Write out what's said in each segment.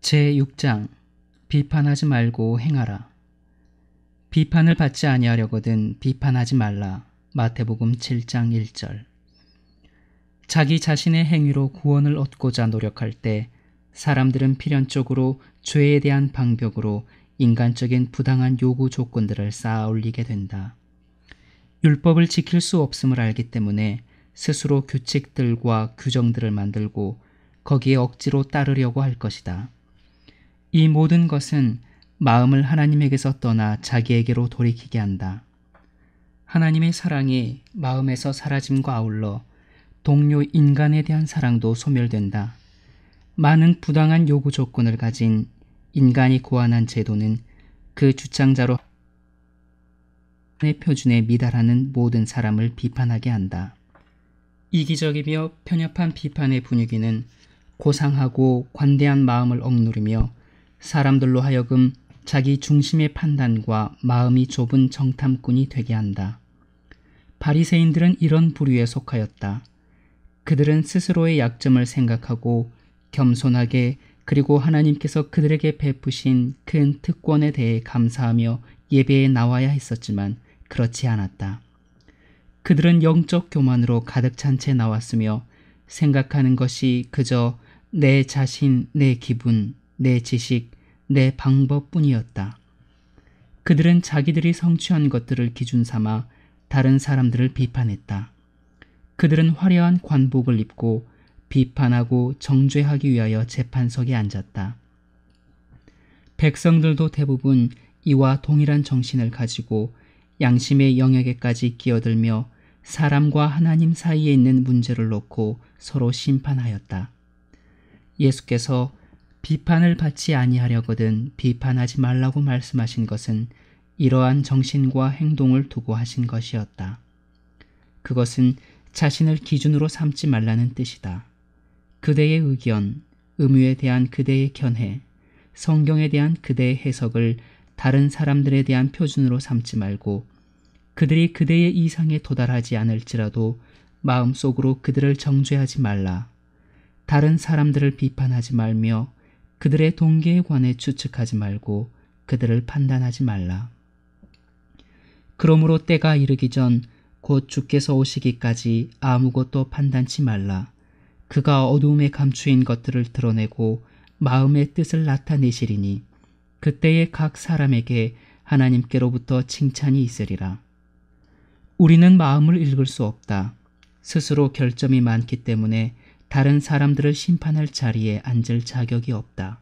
제6장 비판하지 말고 행하라. 비판을 받지 아니하려거든 비판하지 말라. 마태복음 7장 1절 자기 자신의 행위로 구원을 얻고자 노력할 때 사람들은 필연적으로 죄에 대한 방벽으로 인간적인 부당한 요구 조건들을 쌓아 올리게 된다. 율법을 지킬 수 없음을 알기 때문에 스스로 규칙들과 규정들을 만들고 거기에 억지로 따르려고 할 것이다. 이 모든 것은 마음을 하나님에게서 떠나 자기에게로 돌이키게 한다. 하나님의 사랑이 마음에서 사라짐과 아울러 동료 인간에 대한 사랑도 소멸된다. 많은 부당한 요구 조건을 가진 인간이 고안한 제도는 그 주창자로 의 표준에 미달하는 모든 사람을 비판하게 한다. 이기적이며 편협한 비판의 분위기는 고상하고 관대한 마음을 억누르며 사람들로 하여금 자기 중심의 판단과 마음이 좁은 정탐꾼이 되게 한다. 바리새인들은 이런 부류에 속하였다. 그들은 스스로의 약점을 생각하고 겸손하게 그리고 하나님께서 그들에게 베푸신 큰 특권에 대해 감사하며 예배에 나와야 했었지만 그렇지 않았다. 그들은 영적 교만으로 가득 찬 채 나왔으며 생각하는 것이 그저 내 자신, 내 기분, 내 지식, 내 방법뿐이었다. 그들은 자기들이 성취한 것들을 기준 삼아 다른 사람들을 비판했다. 그들은 화려한 관복을 입고 비판하고 정죄하기 위하여 재판석에 앉았다. 백성들도 대부분 이와 동일한 정신을 가지고 양심의 영역에까지 끼어들며 사람과 하나님 사이에 있는 문제를 놓고 서로 심판하였다. 예수께서 비판을 받지 아니하려거든 비판하지 말라고 말씀하신 것은 이러한 정신과 행동을 두고 하신 것이었다. 그것은 자신을 기준으로 삼지 말라는 뜻이다. 그대의 의견, 의무에 대한 그대의 견해, 성경에 대한 그대의 해석을 다른 사람들에 대한 표준으로 삼지 말고 그들이 그대의 이상에 도달하지 않을지라도 마음속으로 그들을 정죄하지 말라. 다른 사람들을 비판하지 말며 그들의 동기에 관해 추측하지 말고 그들을 판단하지 말라. 그러므로 때가 이르기 전 곧 주께서 오시기까지 아무것도 판단치 말라. 그가 어둠에 감추인 것들을 드러내고 마음의 뜻을 나타내시리니 그때에 각 사람에게 하나님께로부터 칭찬이 있으리라. 우리는 마음을 읽을 수 없다. 스스로 결점이 많기 때문에 다른 사람들을 심판할 자리에 앉을 자격이 없다.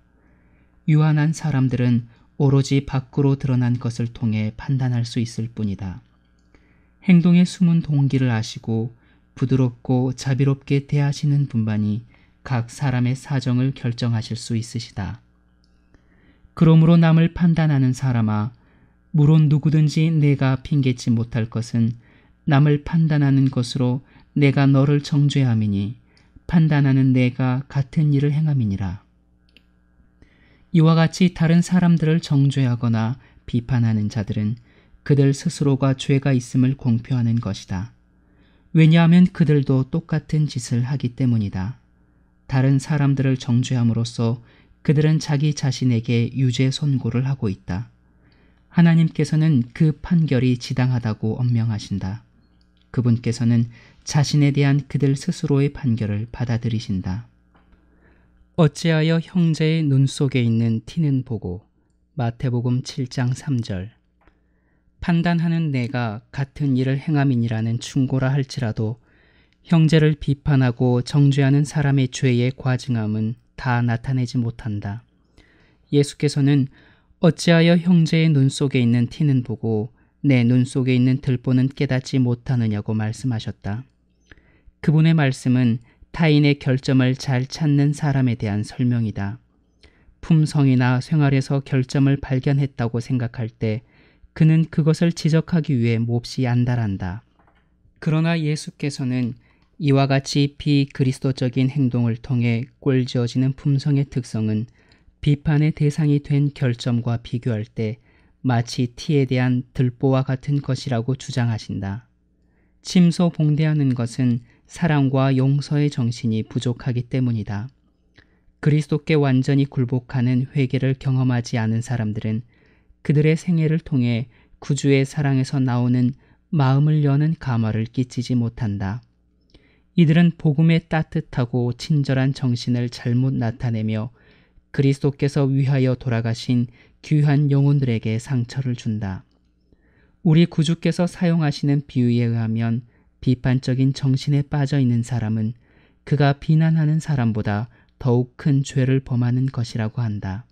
유한한 사람들은 오로지 밖으로 드러난 것을 통해 판단할 수 있을 뿐이다. 행동의 숨은 동기를 아시고 부드럽고 자비롭게 대하시는 분만이 각 사람의 사정을 결정하실 수 있으시다. 그러므로 남을 판단하는 사람아 물론 누구든지 내가 핑계치 못할 것은 남을 판단하는 것으로 내가 너를 정죄함이니 판단하는 내가 같은 일을 행함이니라. 이와 같이 다른 사람들을 정죄하거나 비판하는 자들은 그들 스스로가 죄가 있음을 공표하는 것이다. 왜냐하면 그들도 똑같은 짓을 하기 때문이다. 다른 사람들을 정죄함으로써 그들은 자기 자신에게 유죄 선고를 하고 있다. 하나님께서는 그 판결이 지당하다고 엄명하신다. 그분께서는 자신에 대한 그들 스스로의 판결을 받아들이신다. 어찌하여 형제의 눈 속에 있는 티는 보고 마태복음 7장 3절 판단하는 내가 같은 일을 행함이니라는 충고라 할지라도 형제를 비판하고 정죄하는 사람의 죄의 과증함은 다 나타내지 못한다. 예수께서는 어찌하여 형제의 눈 속에 있는 티는 보고 내눈 속에 있는 들보는 깨닫지 못하느냐고 말씀하셨다. 그분의 말씀은 타인의 결점을 잘 찾는 사람에 대한 설명이다. 품성이나 생활에서 결점을 발견했다고 생각할 때 그는 그것을 지적하기 위해 몹시 안달한다. 그러나 예수께서는 이와 같이 비그리스도적인 행동을 통해 꼴지어지는 품성의 특성은 비판의 대상이 된 결점과 비교할 때 마치 티에 대한 들보와 같은 것이라고 주장하신다. 침소 봉대하는 것은 사랑과 용서의 정신이 부족하기 때문이다. 그리스도께 완전히 굴복하는 회개를 경험하지 않은 사람들은 그들의 생애를 통해 구주의 사랑에서 나오는 마음을 여는 가마를 끼치지 못한다. 이들은 복음의 따뜻하고 친절한 정신을 잘못 나타내며 그리스도께서 위하여 돌아가신 귀한 영혼들에게 상처를 준다. 우리 구주께서 사용하시는 비유에 의하면 비판적인 정신에 빠져 있는 사람은 그가 비난하는 사람보다 더욱 큰 죄를 범하는 것이라고 한다.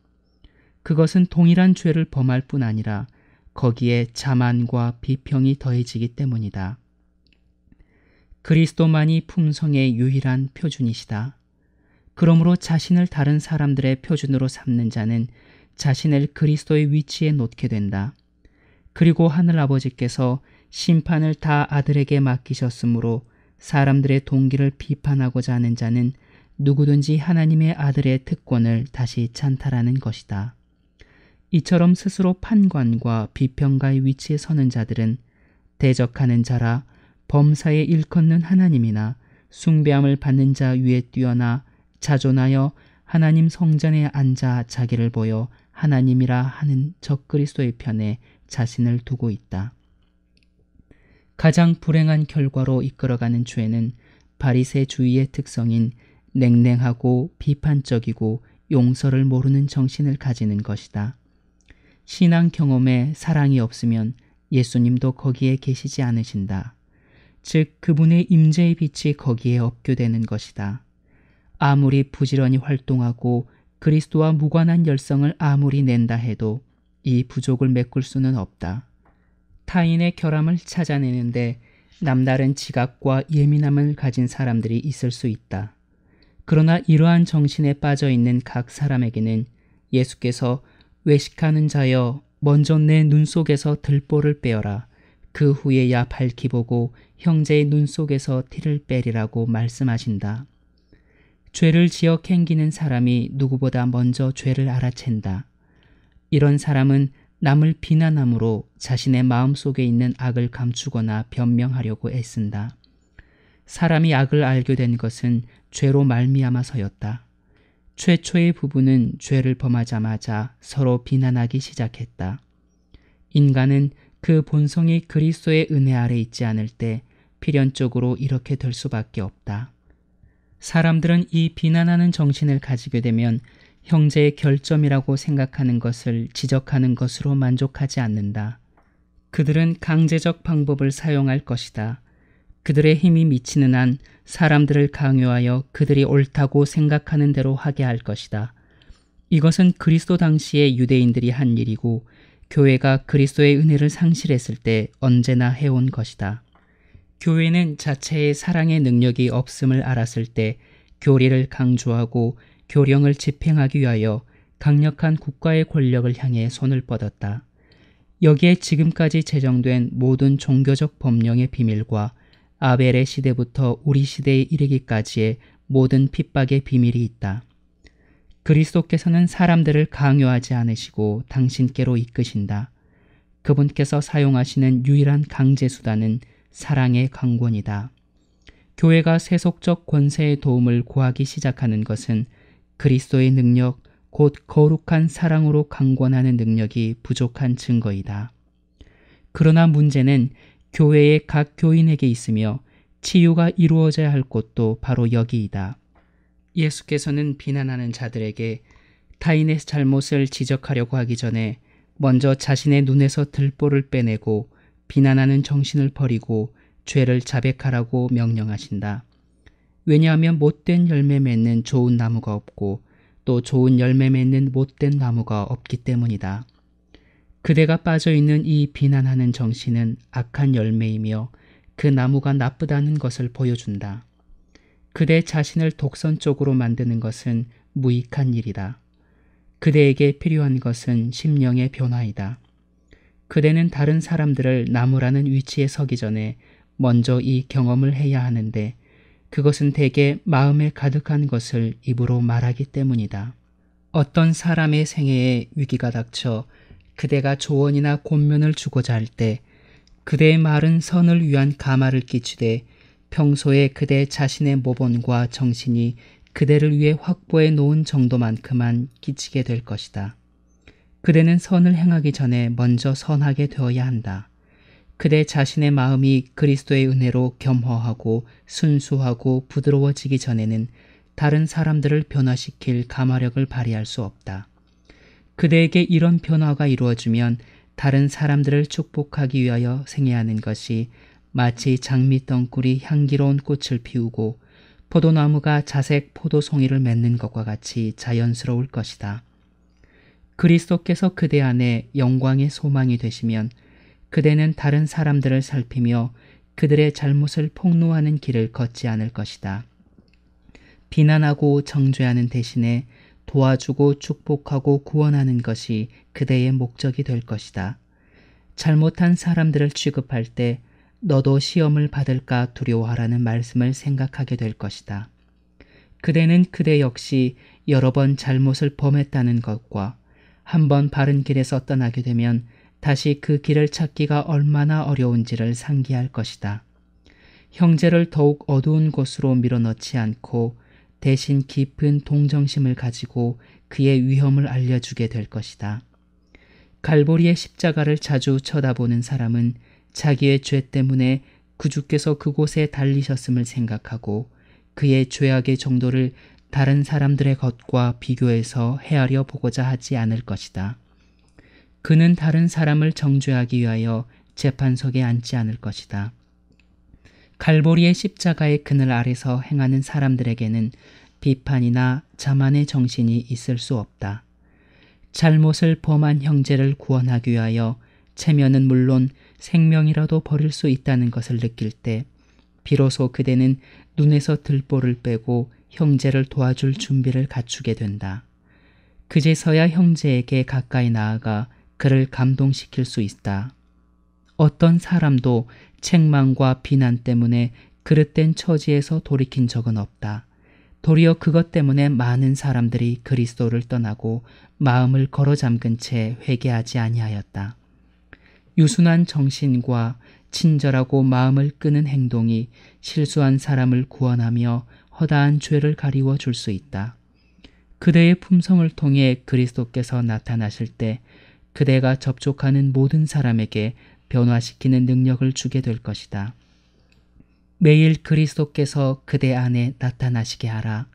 그것은 동일한 죄를 범할 뿐 아니라 거기에 자만과 비평이 더해지기 때문이다. 그리스도만이 품성의 유일한 표준이시다. 그러므로 자신을 다른 사람들의 표준으로 삼는 자는 자신을 그리스도의 위치에 놓게 된다. 그리고 하늘 아버지께서 심판을 다 아들에게 맡기셨으므로 사람들의 동기를 비판하고자 하는 자는 누구든지 하나님의 아들의 특권을 다시 찬탈하는 것이다. 이처럼 스스로 판관과 비평가의 위치에 서는 자들은 대적하는 자라 범사에 일컫는 하나님이나 숭배함을 받는 자 위에 뛰어나 자존하여 하나님 성전에 앉아 자기를 보여 하나님이라 하는 적그리스도의 편에 자신을 두고 있다. 가장 불행한 결과로 이끌어가는 죄는 바리새주의의 특성인 냉랭하고 비판적이고 용서를 모르는 정신을 가지는 것이다. 신앙 경험에 사랑이 없으면 예수님도 거기에 계시지 않으신다. 즉 그분의 임재의 빛이 거기에 업교되는 것이다. 아무리 부지런히 활동하고 그리스도와 무관한 열성을 아무리 낸다 해도 이 부족을 메꿀 수는 없다. 타인의 결함을 찾아내는데 남다른 지각과 예민함을 가진 사람들이 있을 수 있다. 그러나 이러한 정신에 빠져 있는 각 사람에게는 예수께서 외식하는 자여 먼저 내 눈 속에서 들보를 빼어라. 그 후에야 밝히 보고 형제의 눈 속에서 티를 빼리라고 말씀하신다. 죄를 지어 캥기는 사람이 누구보다 먼저 죄를 알아챈다. 이런 사람은 남을 비난함으로 자신의 마음속에 있는 악을 감추거나 변명하려고 애쓴다. 사람이 악을 알게 된 것은 죄로 말미암아서였다. 최초의 부부는 죄를 범하자마자 서로 비난하기 시작했다. 인간은 그 본성이 그리스도의 은혜 아래 있지 않을 때 필연적으로 이렇게 될 수밖에 없다. 사람들은 이 비난하는 정신을 가지게 되면 형제의 결점이라고 생각하는 것을 지적하는 것으로 만족하지 않는다. 그들은 강제적 방법을 사용할 것이다. 그들의 힘이 미치는 한 사람들을 강요하여 그들이 옳다고 생각하는 대로 하게 할 것이다. 이것은 그리스도 당시의 유대인들이 한 일이고 교회가 그리스도의 은혜를 상실했을 때 언제나 해온 것이다. 교회는 자체의 사랑의 능력이 없음을 알았을 때 교리를 강조하고 교령을 집행하기 위하여 강력한 국가의 권력을 향해 손을 뻗었다. 여기에 지금까지 제정된 모든 종교적 법령의 비밀과 아벨의 시대부터 우리 시대에 이르기까지의 모든 핍박의 비밀이 있다. 그리스도께서는 사람들을 강요하지 않으시고 당신께로 이끄신다. 그분께서 사용하시는 유일한 강제 수단은 사랑의 강권이다. 교회가 세속적 권세의 도움을 구하기 시작하는 것은 그리스도의 능력, 곧 거룩한 사랑으로 강권하는 능력이 부족한 증거이다. 그러나 문제는 교회의 각 교인에게 있으며 치유가 이루어져야 할 곳도 바로 여기이다. 예수께서는 비난하는 자들에게 타인의 잘못을 지적하려고 하기 전에 먼저 자신의 눈에서 들보를 빼내고 비난하는 정신을 버리고 죄를 자백하라고 명령하신다. 왜냐하면 못된 열매 맺는 좋은 나무가 없고 또 좋은 열매 맺는 못된 나무가 없기 때문이다. 그대가 빠져있는 이 비난하는 정신은 악한 열매이며 그 나무가 나쁘다는 것을 보여준다. 그대 자신을 독선적으로 만드는 것은 무익한 일이다. 그대에게 필요한 것은 심령의 변화이다. 그대는 다른 사람들을 나무라는 위치에 서기 전에 먼저 이 경험을 해야 하는데 그것은 대개 마음에 가득한 것을 입으로 말하기 때문이다. 어떤 사람의 생애에 위기가 닥쳐 그대가 조언이나 권면을 주고자 할 때 그대의 말은 선을 위한 가마를 끼치되 평소에 그대 자신의 모범과 정신이 그대를 위해 확보해 놓은 정도만큼만 끼치게 될 것이다. 그대는 선을 행하기 전에 먼저 선하게 되어야 한다. 그대 자신의 마음이 그리스도의 은혜로 겸허하고 순수하고 부드러워지기 전에는 다른 사람들을 변화시킬 감화력을 발휘할 수 없다. 그대에게 이런 변화가 이루어지면 다른 사람들을 축복하기 위하여 생애하는 것이 마치 장미덩굴이 향기로운 꽃을 피우고 포도나무가 자색 포도송이를 맺는 것과 같이 자연스러울 것이다. 그리스도께서 그대 안에 영광의 소망이 되시면 그대는 다른 사람들을 살피며 그들의 잘못을 폭로하는 길을 걷지 않을 것이다. 비난하고 정죄하는 대신에 도와주고 축복하고 구원하는 것이 그대의 목적이 될 것이다. 잘못한 사람들을 취급할 때 너도 시험을 받을까 두려워하라는 말씀을 생각하게 될 것이다. 그대는 그대 역시 여러 번 잘못을 범했다는 것과 한번 바른 길에서 떠나게 되면 다시 그 길을 찾기가 얼마나 어려운지를 상기할 것이다. 형제를 더욱 어두운 곳으로 밀어넣지 않고 대신 깊은 동정심을 가지고 그의 위험을 알려주게 될 것이다. 갈보리의 십자가를 자주 쳐다보는 사람은 자기의 죄 때문에 구주께서 그곳에 달리셨음을 생각하고 그의 죄악의 정도를 다른 사람들의 것과 비교해서 헤아려 보고자 하지 않을 것이다. 그는 다른 사람을 정죄하기 위하여 재판석에 앉지 않을 것이다. 갈보리의 십자가의 그늘 아래서 행하는 사람들에게는 비판이나 자만의 정신이 있을 수 없다. 잘못을 범한 형제를 구원하기 위하여 체면은 물론 생명이라도 버릴 수 있다는 것을 느낄 때 비로소 그대는 눈에서 들보를 빼고 형제를 도와줄 준비를 갖추게 된다. 그제서야 형제에게 가까이 나아가 그를 감동시킬 수 있다. 어떤 사람도 책망과 비난 때문에 그릇된 처지에서 돌이킨 적은 없다. 도리어 그것 때문에 많은 사람들이 그리스도를 떠나고 마음을 걸어잠근 채 회개하지 아니하였다. 유순한 정신과 친절하고 마음을 끄는 행동이 실수한 사람을 구원하며 허다한 죄를 가리워 줄 수 있다. 그대의 품성을 통해 그리스도께서 나타나실 때 그대가 접촉하는 모든 사람에게 변화시키는 능력을 주게 될 것이다. 매일 그리스도께서 그대 안에 나타나시게 하라.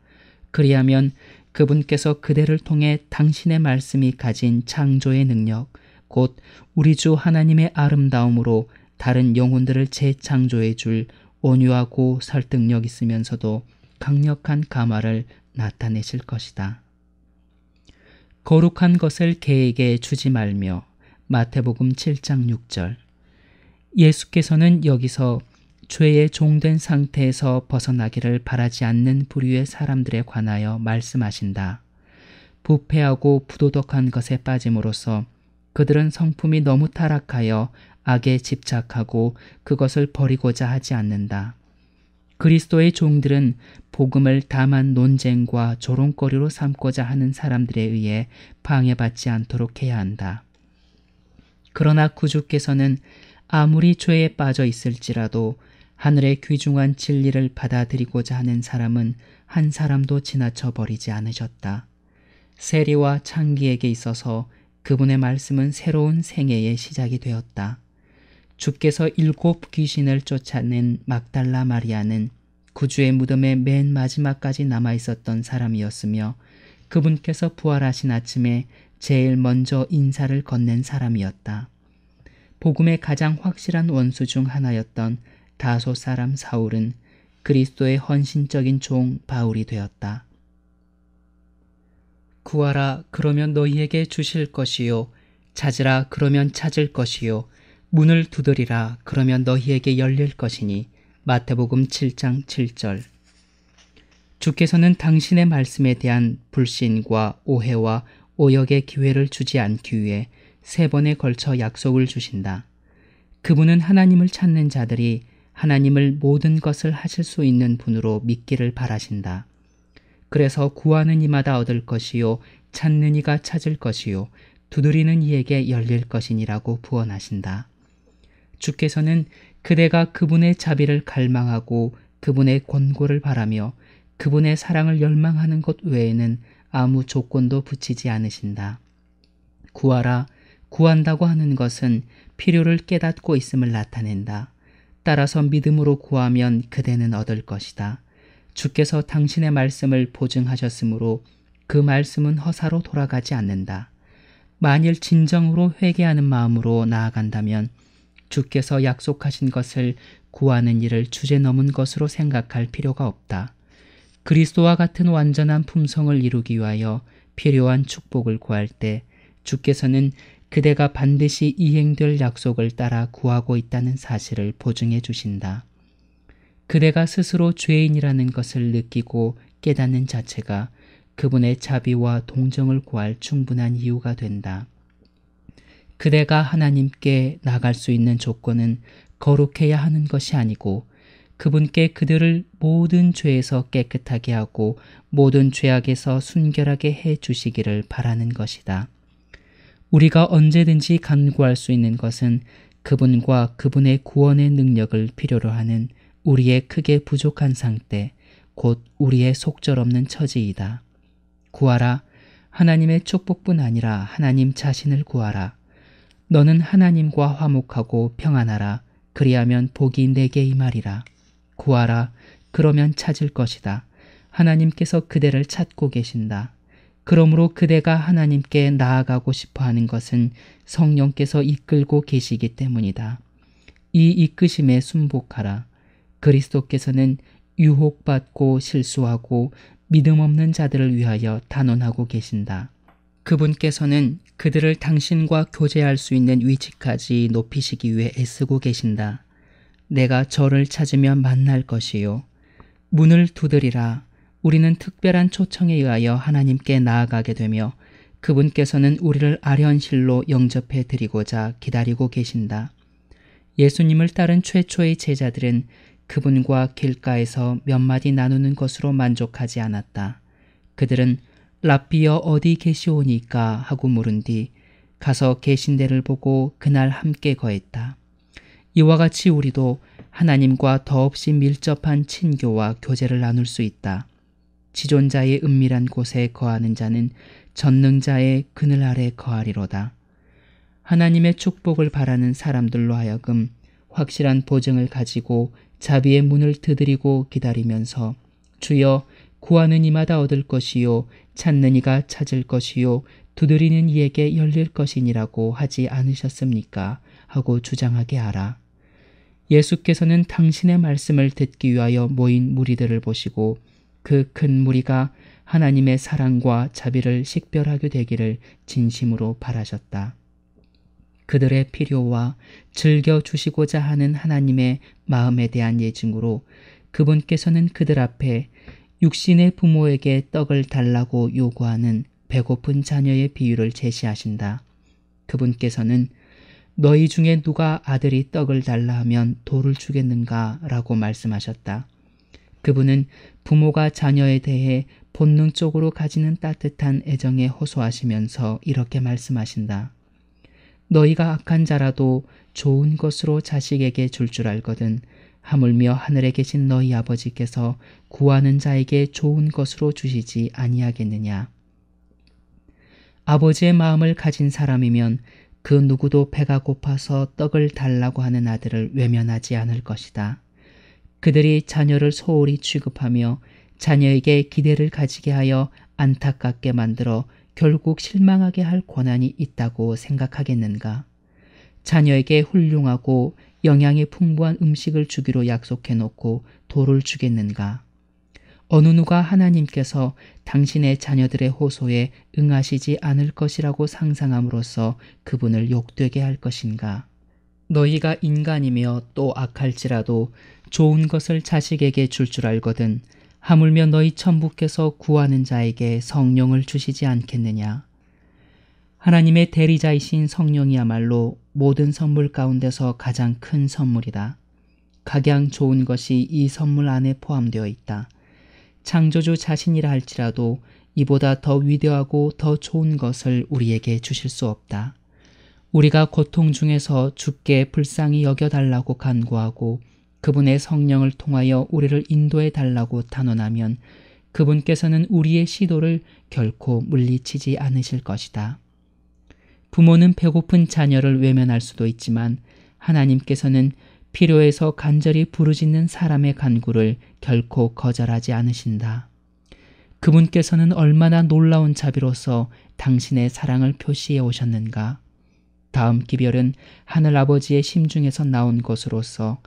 그리하면 그분께서 그대를 통해 당신의 말씀이 가진 창조의 능력, 곧 우리 주 하나님의 아름다움으로 다른 영혼들을 재창조해 줄 온유하고 설득력 있으면서도 강력한 가마를 나타내실 것이다. 거룩한 것을 개에게 주지 말며 마태복음 7장 6절 예수께서는 여기서 죄에 종된 상태에서 벗어나기를 바라지 않는 부류의 사람들에 관하여 말씀하신다. 부패하고 부도덕한 것에 빠짐으로써 그들은 성품이 너무 타락하여 악에 집착하고 그것을 버리고자 하지 않는다. 그리스도의 종들은 복음을 다만 논쟁과 조롱거리로 삼고자 하는 사람들에 의해 방해받지 않도록 해야 한다. 그러나 구주께서는 아무리 죄에 빠져 있을지라도 하늘의 귀중한 진리를 받아들이고자 하는 사람은 한 사람도 지나쳐 버리지 않으셨다. 세리와 창기에게 있어서 그분의 말씀은 새로운 생애의 시작이 되었다. 주께서 일곱 귀신을 쫓아낸 막달라 마리아는 구주의 무덤의 맨 마지막까지 남아있었던 사람이었으며 그분께서 부활하신 아침에 제일 먼저 인사를 건넨 사람이었다. 복음의 가장 확실한 원수 중 하나였던 다소 사람 사울은 그리스도의 헌신적인 종 바울이 되었다. 구하라 그러면 너희에게 주실 것이요 찾으라 그러면 찾을 것이요 문을 두드리라 그러면 너희에게 열릴 것이니 마태복음 7장 7절 주께서는 당신의 말씀에 대한 불신과 오해와 오역의 기회를 주지 않기 위해 세 번에 걸쳐 약속을 주신다. 그분은 하나님을 찾는 자들이 하나님을 모든 것을 하실 수 있는 분으로 믿기를 바라신다. 그래서 구하는 이마다 얻을 것이요 찾는 이가 찾을 것이요 두드리는 이에게 열릴 것이니라고 부언하신다. 주께서는 그대가 그분의 자비를 갈망하고 그분의 권고를 바라며 그분의 사랑을 열망하는 것 외에는 아무 조건도 붙이지 않으신다. 구하라, 구한다고 하는 것은 필요를 깨닫고 있음을 나타낸다. 따라서 믿음으로 구하면 그대는 얻을 것이다. 주께서 당신의 말씀을 보증하셨으므로 그 말씀은 허사로 돌아가지 않는다. 만일 진정으로 회개하는 마음으로 나아간다면 주께서 약속하신 것을 구하는 일을 주제 넘은 것으로 생각할 필요가 없다. 그리스도와 같은 완전한 품성을 이루기 위하여 필요한 축복을 구할 때 주께서는 그대가 반드시 이행될 약속을 따라 구하고 있다는 사실을 보증해 주신다. 그대가 스스로 죄인이라는 것을 느끼고 깨닫는 자체가 그분의 자비와 동정을 구할 충분한 이유가 된다. 그대가 하나님께 나갈 수 있는 조건은 거룩해야 하는 것이 아니고 그분께 그들을 모든 죄에서 깨끗하게 하고 모든 죄악에서 순결하게 해 주시기를 바라는 것이다. 우리가 언제든지 간구할 수 있는 것은 그분과 그분의 구원의 능력을 필요로 하는 우리의 크게 부족한 상태, 곧 우리의 속절없는 처지이다. 구하라. 하나님의 축복뿐 아니라 하나님 자신을 구하라. 너는 하나님과 화목하고 평안하라. 그리하면 복이 내게 임하리라. 구하라. 그러면 찾을 것이다. 하나님께서 그대를 찾고 계신다. 그러므로 그대가 하나님께 나아가고 싶어하는 것은 성령께서 이끌고 계시기 때문이다. 이 이끄심에 순복하라. 그리스도께서는 유혹받고 실수하고 믿음 없는 자들을 위하여 단언하고 계신다. 그분께서는 그들을 당신과 교제할 수 있는 위치까지 높이시기 위해 애쓰고 계신다. 내가 저를 찾으면 만날 것이요. 문을 두드리라. 우리는 특별한 초청에 의하여 하나님께 나아가게 되며 그분께서는 우리를 아련실로 영접해 드리고자 기다리고 계신다. 예수님을 따른 최초의 제자들은 그분과 길가에서 몇 마디 나누는 것으로 만족하지 않았다. 그들은 라비어 어디 계시오니까 하고 물은 뒤 가서 계신 데를 보고 그날 함께 거했다. 이와 같이 우리도 하나님과 더없이 밀접한 친교와 교제를 나눌 수 있다. 지존자의 은밀한 곳에 거하는 자는 전능자의 그늘 아래 거하리로다. 하나님의 축복을 바라는 사람들로 하여금 확실한 보증을 가지고 자비의 문을 두드리고 기다리면서 주여 구하는 이마다 얻을 것이요 찾는 이가 찾을 것이요 두드리는 이에게 열릴 것이니라고 하지 않으셨습니까? 하고 주장하게 하라. 예수께서는 당신의 말씀을 듣기 위하여 모인 무리들을 보시고 그 큰 무리가 하나님의 사랑과 자비를 식별하게 되기를 진심으로 바라셨다. 그들의 필요와 즐겨주시고자 하는 하나님의 마음에 대한 예증으로 그분께서는 그들 앞에 육신의 부모에게 떡을 달라고 요구하는 배고픈 자녀의 비유를 제시하신다. 그분께서는 너희 중에 누가 아들이 떡을 달라 하면 돌을 주겠는가 라고 말씀하셨다. 그분은 부모가 자녀에 대해 본능적으로 가지는 따뜻한 애정에 호소하시면서 이렇게 말씀하신다. 너희가 악한 자라도 좋은 것으로 자식에게 줄줄 줄 알거든 하물며 하늘에 계신 너희 아버지께서 구하는 자에게 좋은 것으로 주시지 아니하겠느냐. 아버지의 마음을 가진 사람이면 그 누구도 배가 고파서 떡을 달라고 하는 아들을 외면하지 않을 것이다. 그들이 자녀를 소홀히 취급하며 자녀에게 기대를 가지게 하여 안타깝게 만들어 결국 실망하게 할 권한이 있다고 생각하겠는가. 자녀에게 훌륭하고 영양이 풍부한 음식을 주기로 약속해놓고 돌을 주겠는가. 어느 누가 하나님께서 당신의 자녀들의 호소에 응하시지 않을 것이라고 상상함으로써 그분을 욕되게 할 것인가. 너희가 인간이며 또 악할지라도 좋은 것을 자식에게 줄줄 줄 알거든 하물며 너희 천부께서 구하는 자에게 성령을 주시지 않겠느냐. 하나님의 대리자이신 성령이야말로 모든 선물 가운데서 가장 큰 선물이다. 각양 좋은 것이 이 선물 안에 포함되어 있다. 창조주 자신이라 할지라도 이보다 더 위대하고 더 좋은 것을 우리에게 주실 수 없다. 우리가 고통 중에서 주께 불쌍히 여겨달라고 간구하고 그분의 성령을 통하여 우리를 인도해달라고 단언하면 그분께서는 우리의 시도를 결코 물리치지 않으실 것이다. 부모는 배고픈 자녀를 외면할 수도 있지만 하나님께서는 필요해서 간절히 부르짖는 사람의 간구를 결코 거절하지 않으신다. 그분께서는 얼마나 놀라운 자비로서 당신의 사랑을 표시해 오셨는가. 다음 기별은 하늘 아버지의 심중에서 나온 것으로서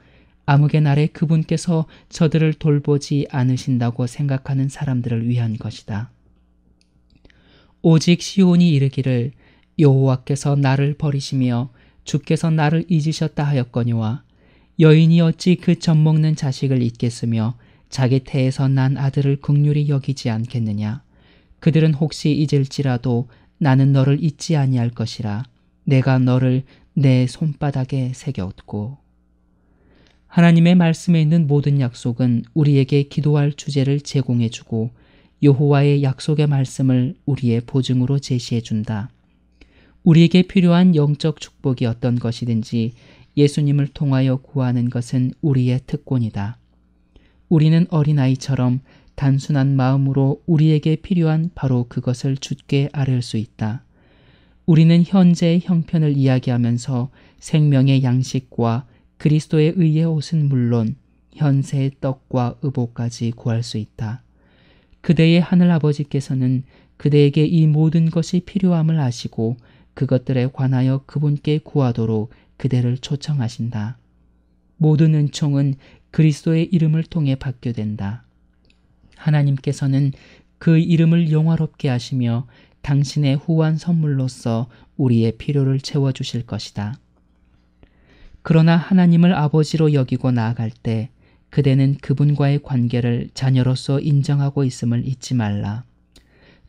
암흑의 날에 그분께서 저들을 돌보지 않으신다고 생각하는 사람들을 위한 것이다. 오직 시온이 이르기를 여호와께서 나를 버리시며 주께서 나를 잊으셨다 하였거니와 여인이 어찌 그 젖먹는 자식을 잊겠으며 자기 태에서 난 아들을 극률이 여기지 않겠느냐. 그들은 혹시 잊을지라도 나는 너를 잊지 아니할 것이라 내가 너를 내 손바닥에 새겼고. 하나님의 말씀에 있는 모든 약속은 우리에게 기도할 주제를 제공해주고 여호와의 약속의 말씀을 우리의 보증으로 제시해준다. 우리에게 필요한 영적 축복이 어떤 것이든지 예수님을 통하여 구하는 것은 우리의 특권이다. 우리는 어린아이처럼 단순한 마음으로 우리에게 필요한 바로 그것을 주께 아뢰 수 있다. 우리는 현재의 형편을 이야기하면서 생명의 양식과 그리스도의 의의 옷은 물론 현세의 떡과 의복까지 구할 수 있다. 그대의 하늘 아버지께서는 그대에게 이 모든 것이 필요함을 아시고 그것들에 관하여 그분께 구하도록 그대를 초청하신다. 모든 은총은 그리스도의 이름을 통해 받게 된다. 하나님께서는 그 이름을 영화롭게 하시며 당신의 후한 선물로서 우리의 필요를 채워주실 것이다. 그러나 하나님을 아버지로 여기고 나아갈 때 그대는 그분과의 관계를 자녀로서 인정하고 있음을 잊지 말라.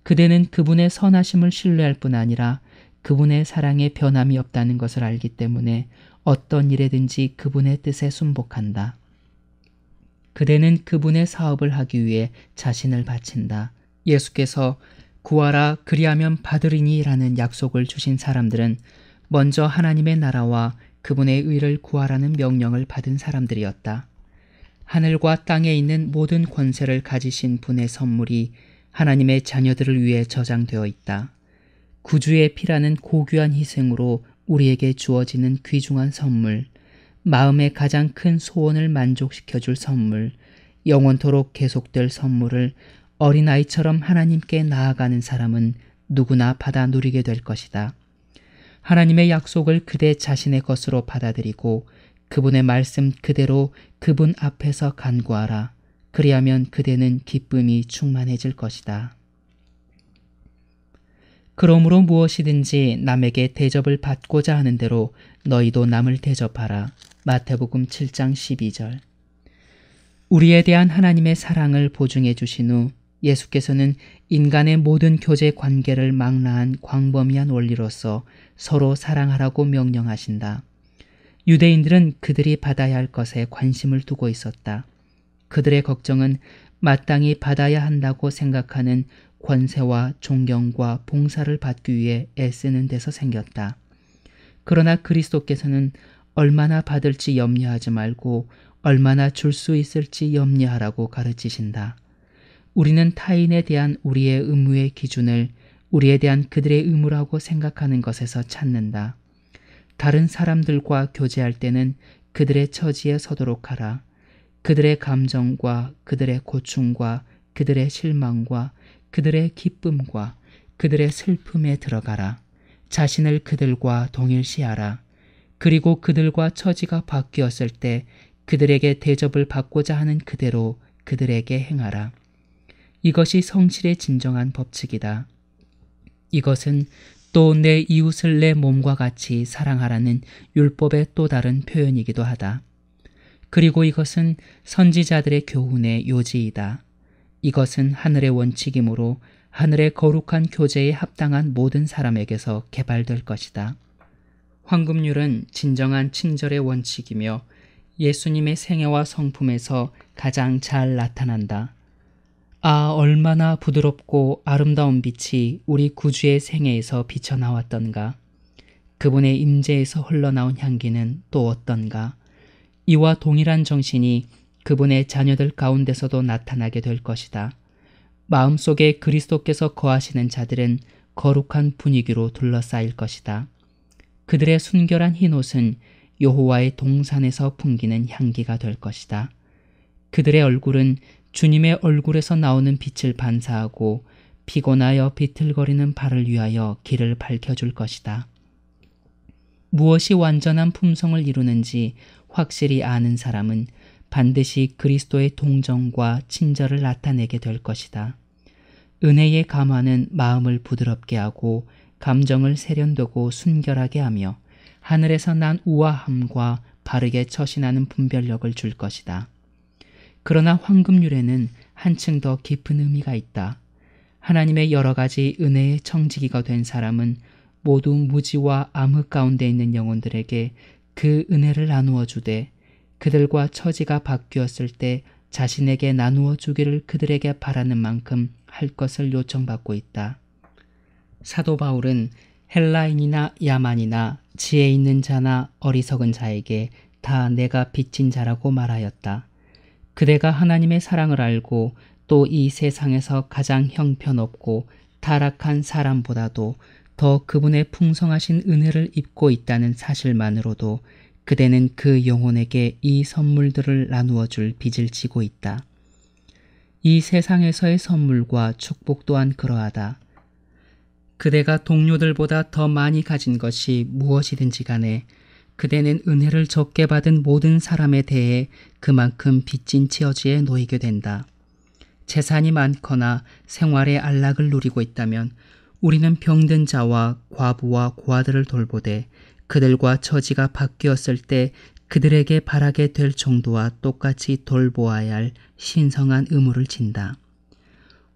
그대는 그분의 선하심을 신뢰할 뿐 아니라 그분의 사랑에 변함이 없다는 것을 알기 때문에 어떤 일에든지 그분의 뜻에 순복한다. 그대는 그분의 사업을 하기 위해 자신을 바친다. 예수께서 구하라 그리하면 받으리니 라는 약속을 주신 사람들은 먼저 하나님의 나라와 그분의 의를 구하라는 명령을 받은 사람들이었다. 하늘과 땅에 있는 모든 권세를 가지신 분의 선물이 하나님의 자녀들을 위해 저장되어 있다. 구주의 피라는 고귀한 희생으로 우리에게 주어지는 귀중한 선물, 마음의 가장 큰 소원을 만족시켜줄 선물, 영원토록 계속될 선물을 어린아이처럼 하나님께 나아가는 사람은 누구나 받아 누리게 될 것이다. 하나님의 약속을 그대 자신의 것으로 받아들이고 그분의 말씀 그대로 그분 앞에서 간구하라. 그리하면 그대는 기쁨이 충만해질 것이다. 그러므로 무엇이든지 남에게 대접을 받고자 하는 대로 너희도 남을 대접하라. 마태복음 7장 12절 우리에 대한 하나님의 사랑을 보증해 주신 후 예수께서는 인간의 모든 교제 관계를 망라한 광범위한 원리로서 서로 사랑하라고 명령하신다. 유대인들은 그들이 받아야 할 것에 관심을 두고 있었다. 그들의 걱정은 마땅히 받아야 한다고 생각하는 권세와 존경과 봉사를 받기 위해 애쓰는 데서 생겼다. 그러나 그리스도께서는 얼마나 받을지 염려하지 말고 얼마나 줄 수 있을지 염려하라고 가르치신다. 우리는 타인에 대한 우리의 의무의 기준을 우리에 대한 그들의 의무라고 생각하는 것에서 찾는다. 다른 사람들과 교제할 때는 그들의 처지에 서도록 하라. 그들의 감정과 그들의 고충과 그들의 실망과 그들의 기쁨과 그들의 슬픔에 들어가라. 자신을 그들과 동일시하라. 그리고 그들과 처지가 바뀌었을 때 그들에게 대접을 받고자 하는 그대로 그들에게 행하라. 이것이 성실의 진정한 법칙이다. 이것은 또 내 이웃을 내 몸과 같이 사랑하라는 율법의 또 다른 표현이기도 하다. 그리고 이것은 선지자들의 교훈의 요지이다. 이것은 하늘의 원칙이므로 하늘의 거룩한 교제에 합당한 모든 사람에게서 개발될 것이다. 황금률은 진정한 친절의 원칙이며 예수님의 생애와 성품에서 가장 잘 나타난다. 아 얼마나 부드럽고 아름다운 빛이 우리 구주의 생애에서 비쳐나왔던가. 그분의 임재에서 흘러나온 향기는 또 어떤가. 이와 동일한 정신이 그분의 자녀들 가운데서도 나타나게 될 것이다. 마음속에 그리스도께서 거하시는 자들은 거룩한 분위기로 둘러싸일 것이다. 그들의 순결한 흰옷은 여호와의 동산에서 풍기는 향기가 될 것이다. 그들의 얼굴은 주님의 얼굴에서 나오는 빛을 반사하고 피곤하여 비틀거리는 발을 위하여 길을 밝혀줄 것이다. 무엇이 완전한 품성을 이루는지 확실히 아는 사람은 반드시 그리스도의 동정과 친절을 나타내게 될 것이다. 은혜의 감화는 마음을 부드럽게 하고 감정을 세련되고 순결하게 하며 하늘에서 난 우아함과 바르게 처신하는 분별력을 줄 것이다. 그러나 황금률에는 한층 더 깊은 의미가 있다. 하나님의 여러 가지 은혜의 청지기가 된 사람은 모두 무지와 암흑 가운데 있는 영혼들에게 그 은혜를 나누어 주되 그들과 처지가 바뀌었을 때 자신에게 나누어 주기를 그들에게 바라는 만큼 할 것을 요청받고 있다. 사도 바울은 헬라인이나 야만이나 지혜 있는 자나 어리석은 자에게 다 내가 빚진 자라고 말하였다. 그대가 하나님의 사랑을 알고 또 이 세상에서 가장 형편없고 타락한 사람보다도 더 그분의 풍성하신 은혜를 입고 있다는 사실만으로도 그대는 그 영혼에게 이 선물들을 나누어 줄 빚을 지고 있다. 이 세상에서의 선물과 축복 또한 그러하다. 그대가 동료들보다 더 많이 가진 것이 무엇이든지 간에 그대는 은혜를 적게 받은 모든 사람에 대해 그만큼 빚진 치어지에 놓이게 된다. 재산이 많거나 생활의 안락을 누리고 있다면 우리는 병든 자와 과부와 고아들을 돌보되 그들과 처지가 바뀌었을 때 그들에게 바라게 될 정도와 똑같이 돌보아야 할 신성한 의무를 진다.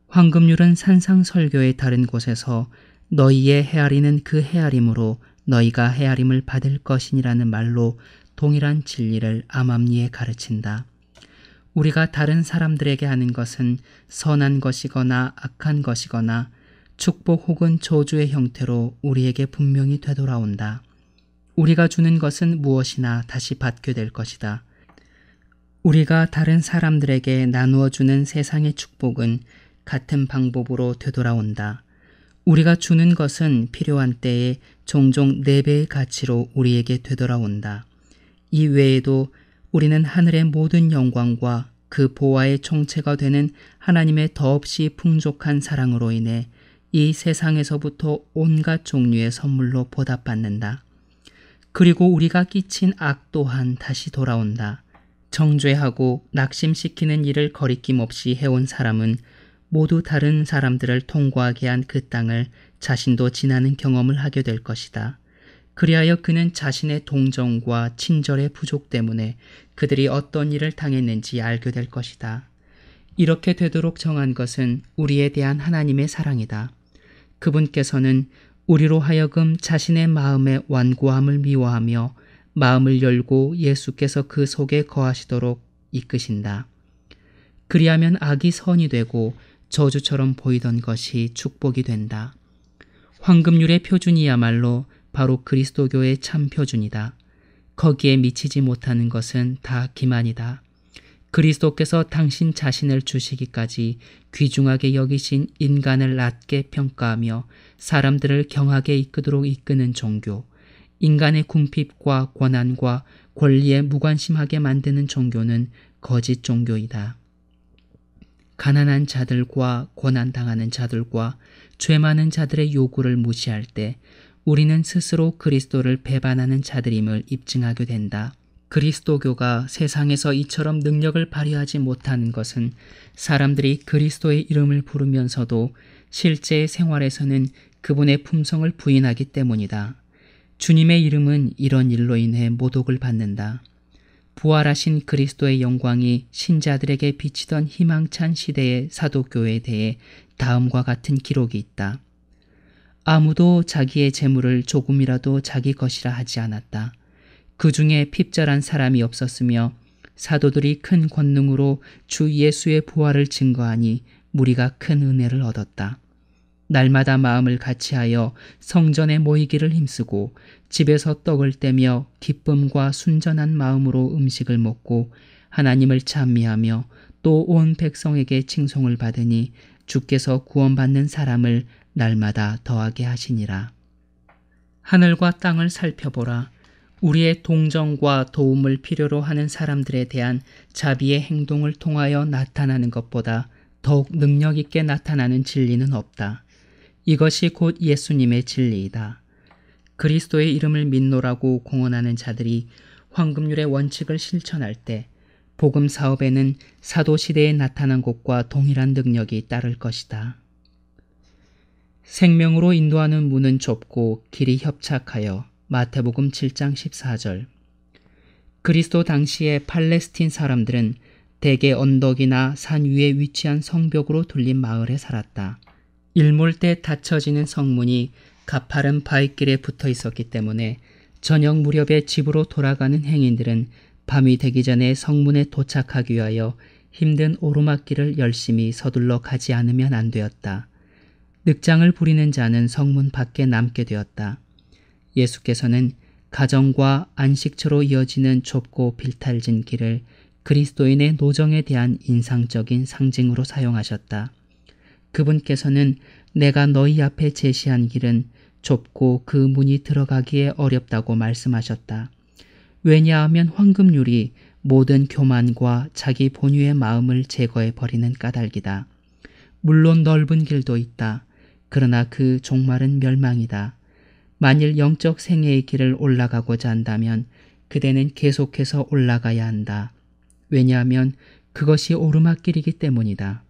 황금률은 산상설교의 다른 곳에서 너희의 헤아리는 그 헤아림으로 너희가 헤아림을 받을 것이니라는 말로 동일한 진리를 암암리에 가르친다. 우리가 다른 사람들에게 하는 것은 선한 것이거나 악한 것이거나 축복 혹은 저주의 형태로 우리에게 분명히 되돌아온다. 우리가 주는 것은 무엇이나 다시 받게 될 것이다. 우리가 다른 사람들에게 나누어 주는 세상의 축복은 같은 방법으로 되돌아온다. 우리가 주는 것은 필요한 때에 종종 4배의 가치로 우리에게 되돌아온다. 이 외에도 우리는 하늘의 모든 영광과 그 보화의 총체가 되는 하나님의 더없이 풍족한 사랑으로 인해 이 세상에서부터 온갖 종류의 선물로 보답받는다. 그리고 우리가 끼친 악 또한 다시 돌아온다. 정죄하고 낙심시키는 일을 거리낌 없이 해온 사람은 모두 다른 사람들을 통과하게 한 그 땅을 자신도 지나는 경험을 하게 될 것이다. 그리하여 그는 자신의 동정과 친절의 부족 때문에 그들이 어떤 일을 당했는지 알게 될 것이다. 이렇게 되도록 정한 것은 우리에 대한 하나님의 사랑이다. 그분께서는 우리로 하여금 자신의 마음의 완고함을 미워하며 마음을 열고 예수께서 그 속에 거하시도록 이끄신다. 그리하면 악이 선이 되고 저주처럼 보이던 것이 축복이 된다. 황금률의 표준이야말로 바로 그리스도교의 참 표준이다. 거기에 미치지 못하는 것은 다 기만이다. 그리스도께서 당신 자신을 주시기까지 귀중하게 여기신 인간을 낮게 평가하며 사람들을 경하게 이끄도록 이끄는 종교, 인간의 궁핍과 권한과 권리에 무관심하게 만드는 종교는 거짓 종교이다. 가난한 자들과 권한당하는 자들과 죄 많은 자들의 요구를 무시할 때 우리는 스스로 그리스도를 배반하는 자들임을 입증하게 된다. 그리스도교가 세상에서 이처럼 능력을 발휘하지 못하는 것은 사람들이 그리스도의 이름을 부르면서도 실제 생활에서는 그분의 품성을 부인하기 때문이다. 주님의 이름은 이런 일로 인해 모독을 받는다. 부활하신 그리스도의 영광이 신자들에게 비치던 희망찬 시대의 사도교에 대해 다음과 같은 기록이 있다. 아무도 자기의 재물을 조금이라도 자기 것이라 하지 않았다. 그 중에 핍절한 사람이 없었으며 사도들이 큰 권능으로 주 예수의 부활을 증거하니 무리가 큰 은혜를 얻었다. 날마다 마음을 같이하여 성전에 모이기를 힘쓰고 집에서 떡을 떼며 기쁨과 순전한 마음으로 음식을 먹고 하나님을 찬미하며 또 온 백성에게 칭송을 받으니 주께서 구원받는 사람을 날마다 더하게 하시니라. 하늘과 땅을 살펴보라. 우리의 동정과 도움을 필요로 하는 사람들에 대한 자비의 행동을 통하여 나타나는 것보다 더욱 능력 있게 나타나는 진리는 없다. 이것이 곧 예수님의 진리이다. 그리스도의 이름을 믿노라고 공언하는 자들이 황금률의 원칙을 실천할 때 복음 사업에는 사도 시대에 나타난 것과 동일한 능력이 따를 것이다. 생명으로 인도하는 문은 좁고 길이 협착하여 마태복음 7장 14절 그리스도 당시의 팔레스틴 사람들은 대개 언덕이나 산 위에 위치한 성벽으로 둘린 마을에 살았다. 일몰 때 닫혀지는 성문이 가파른 바위길에 붙어 있었기 때문에 저녁 무렵에 집으로 돌아가는 행인들은 밤이 되기 전에 성문에 도착하기 위하여 힘든 오르막길을 열심히 서둘러 가지 않으면 안 되었다. 늑장을 부리는 자는 성문 밖에 남게 되었다. 예수께서는 가정과 안식처로 이어지는 좁고 빌탈진 길을 그리스도인의 노정에 대한 인상적인 상징으로 사용하셨다. 그분께서는 내가 너희 앞에 제시한 길은 좁고 그 문이 들어가기에 어렵다고 말씀하셨다. 왜냐하면 황금률이 모든 교만과 자기 본유의 마음을 제거해버리는 까닭이다. 물론 넓은 길도 있다. 그러나 그 종말은 멸망이다. 만일 영적 생애의 길을 올라가고자 한다면 그대는 계속해서 올라가야 한다. 왜냐하면 그것이 오르막길이기 때문이다.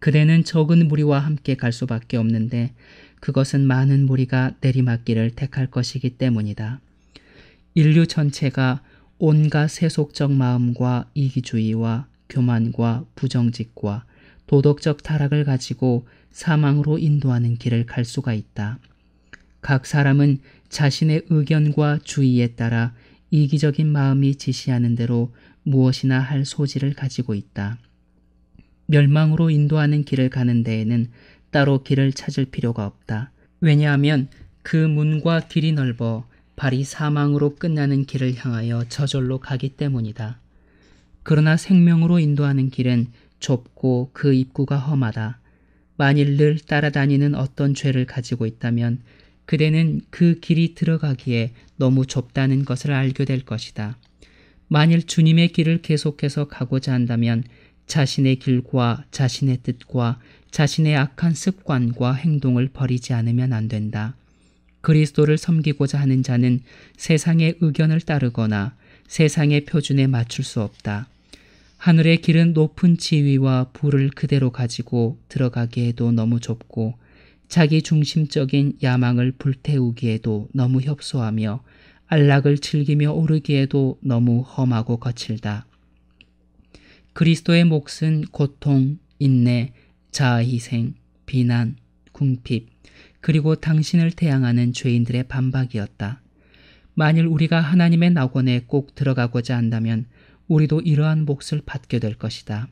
그대는 적은 무리와 함께 갈 수밖에 없는데 그것은 많은 무리가 내리막길을 택할 것이기 때문이다. 인류 전체가 온갖 세속적 마음과 이기주의와 교만과 부정직과 도덕적 타락을 가지고 사망으로 인도하는 길을 갈 수가 있다. 각 사람은 자신의 의견과 주의에 따라 이기적인 마음이 지시하는 대로 무엇이나 할 소지를 가지고 있다. 멸망으로 인도하는 길을 가는 데에는 따로 길을 찾을 필요가 없다. 왜냐하면 그 문과 길이 넓어 발이 사망으로 끝나는 길을 향하여 저절로 가기 때문이다. 그러나 생명으로 인도하는 길은 좁고 그 입구가 험하다. 만일 늘 따라다니는 어떤 죄를 가지고 있다면 그대는 그 길이 들어가기에 너무 좁다는 것을 알게 될 것이다. 만일 주님의 길을 계속해서 가고자 한다면 자신의 길과 자신의 뜻과 자신의 악한 습관과 행동을 버리지 않으면 안 된다. 그리스도를 섬기고자 하는 자는 세상의 의견을 따르거나 세상의 표준에 맞출 수 없다. 하늘의 길은 높은 지위와 부를 그대로 가지고 들어가기에도 너무 좁고 자기 중심적인 야망을 불태우기에도 너무 협소하며 안락을 즐기며 오르기에도 너무 험하고 거칠다. 그리스도의 몫은 고통, 인내, 자아희생, 비난, 궁핍, 그리고 당신을 태양하는 죄인들의 반박이었다. 만일 우리가 하나님의 낙원에 꼭 들어가고자 한다면 우리도 이러한 몫을 받게 될 것이다.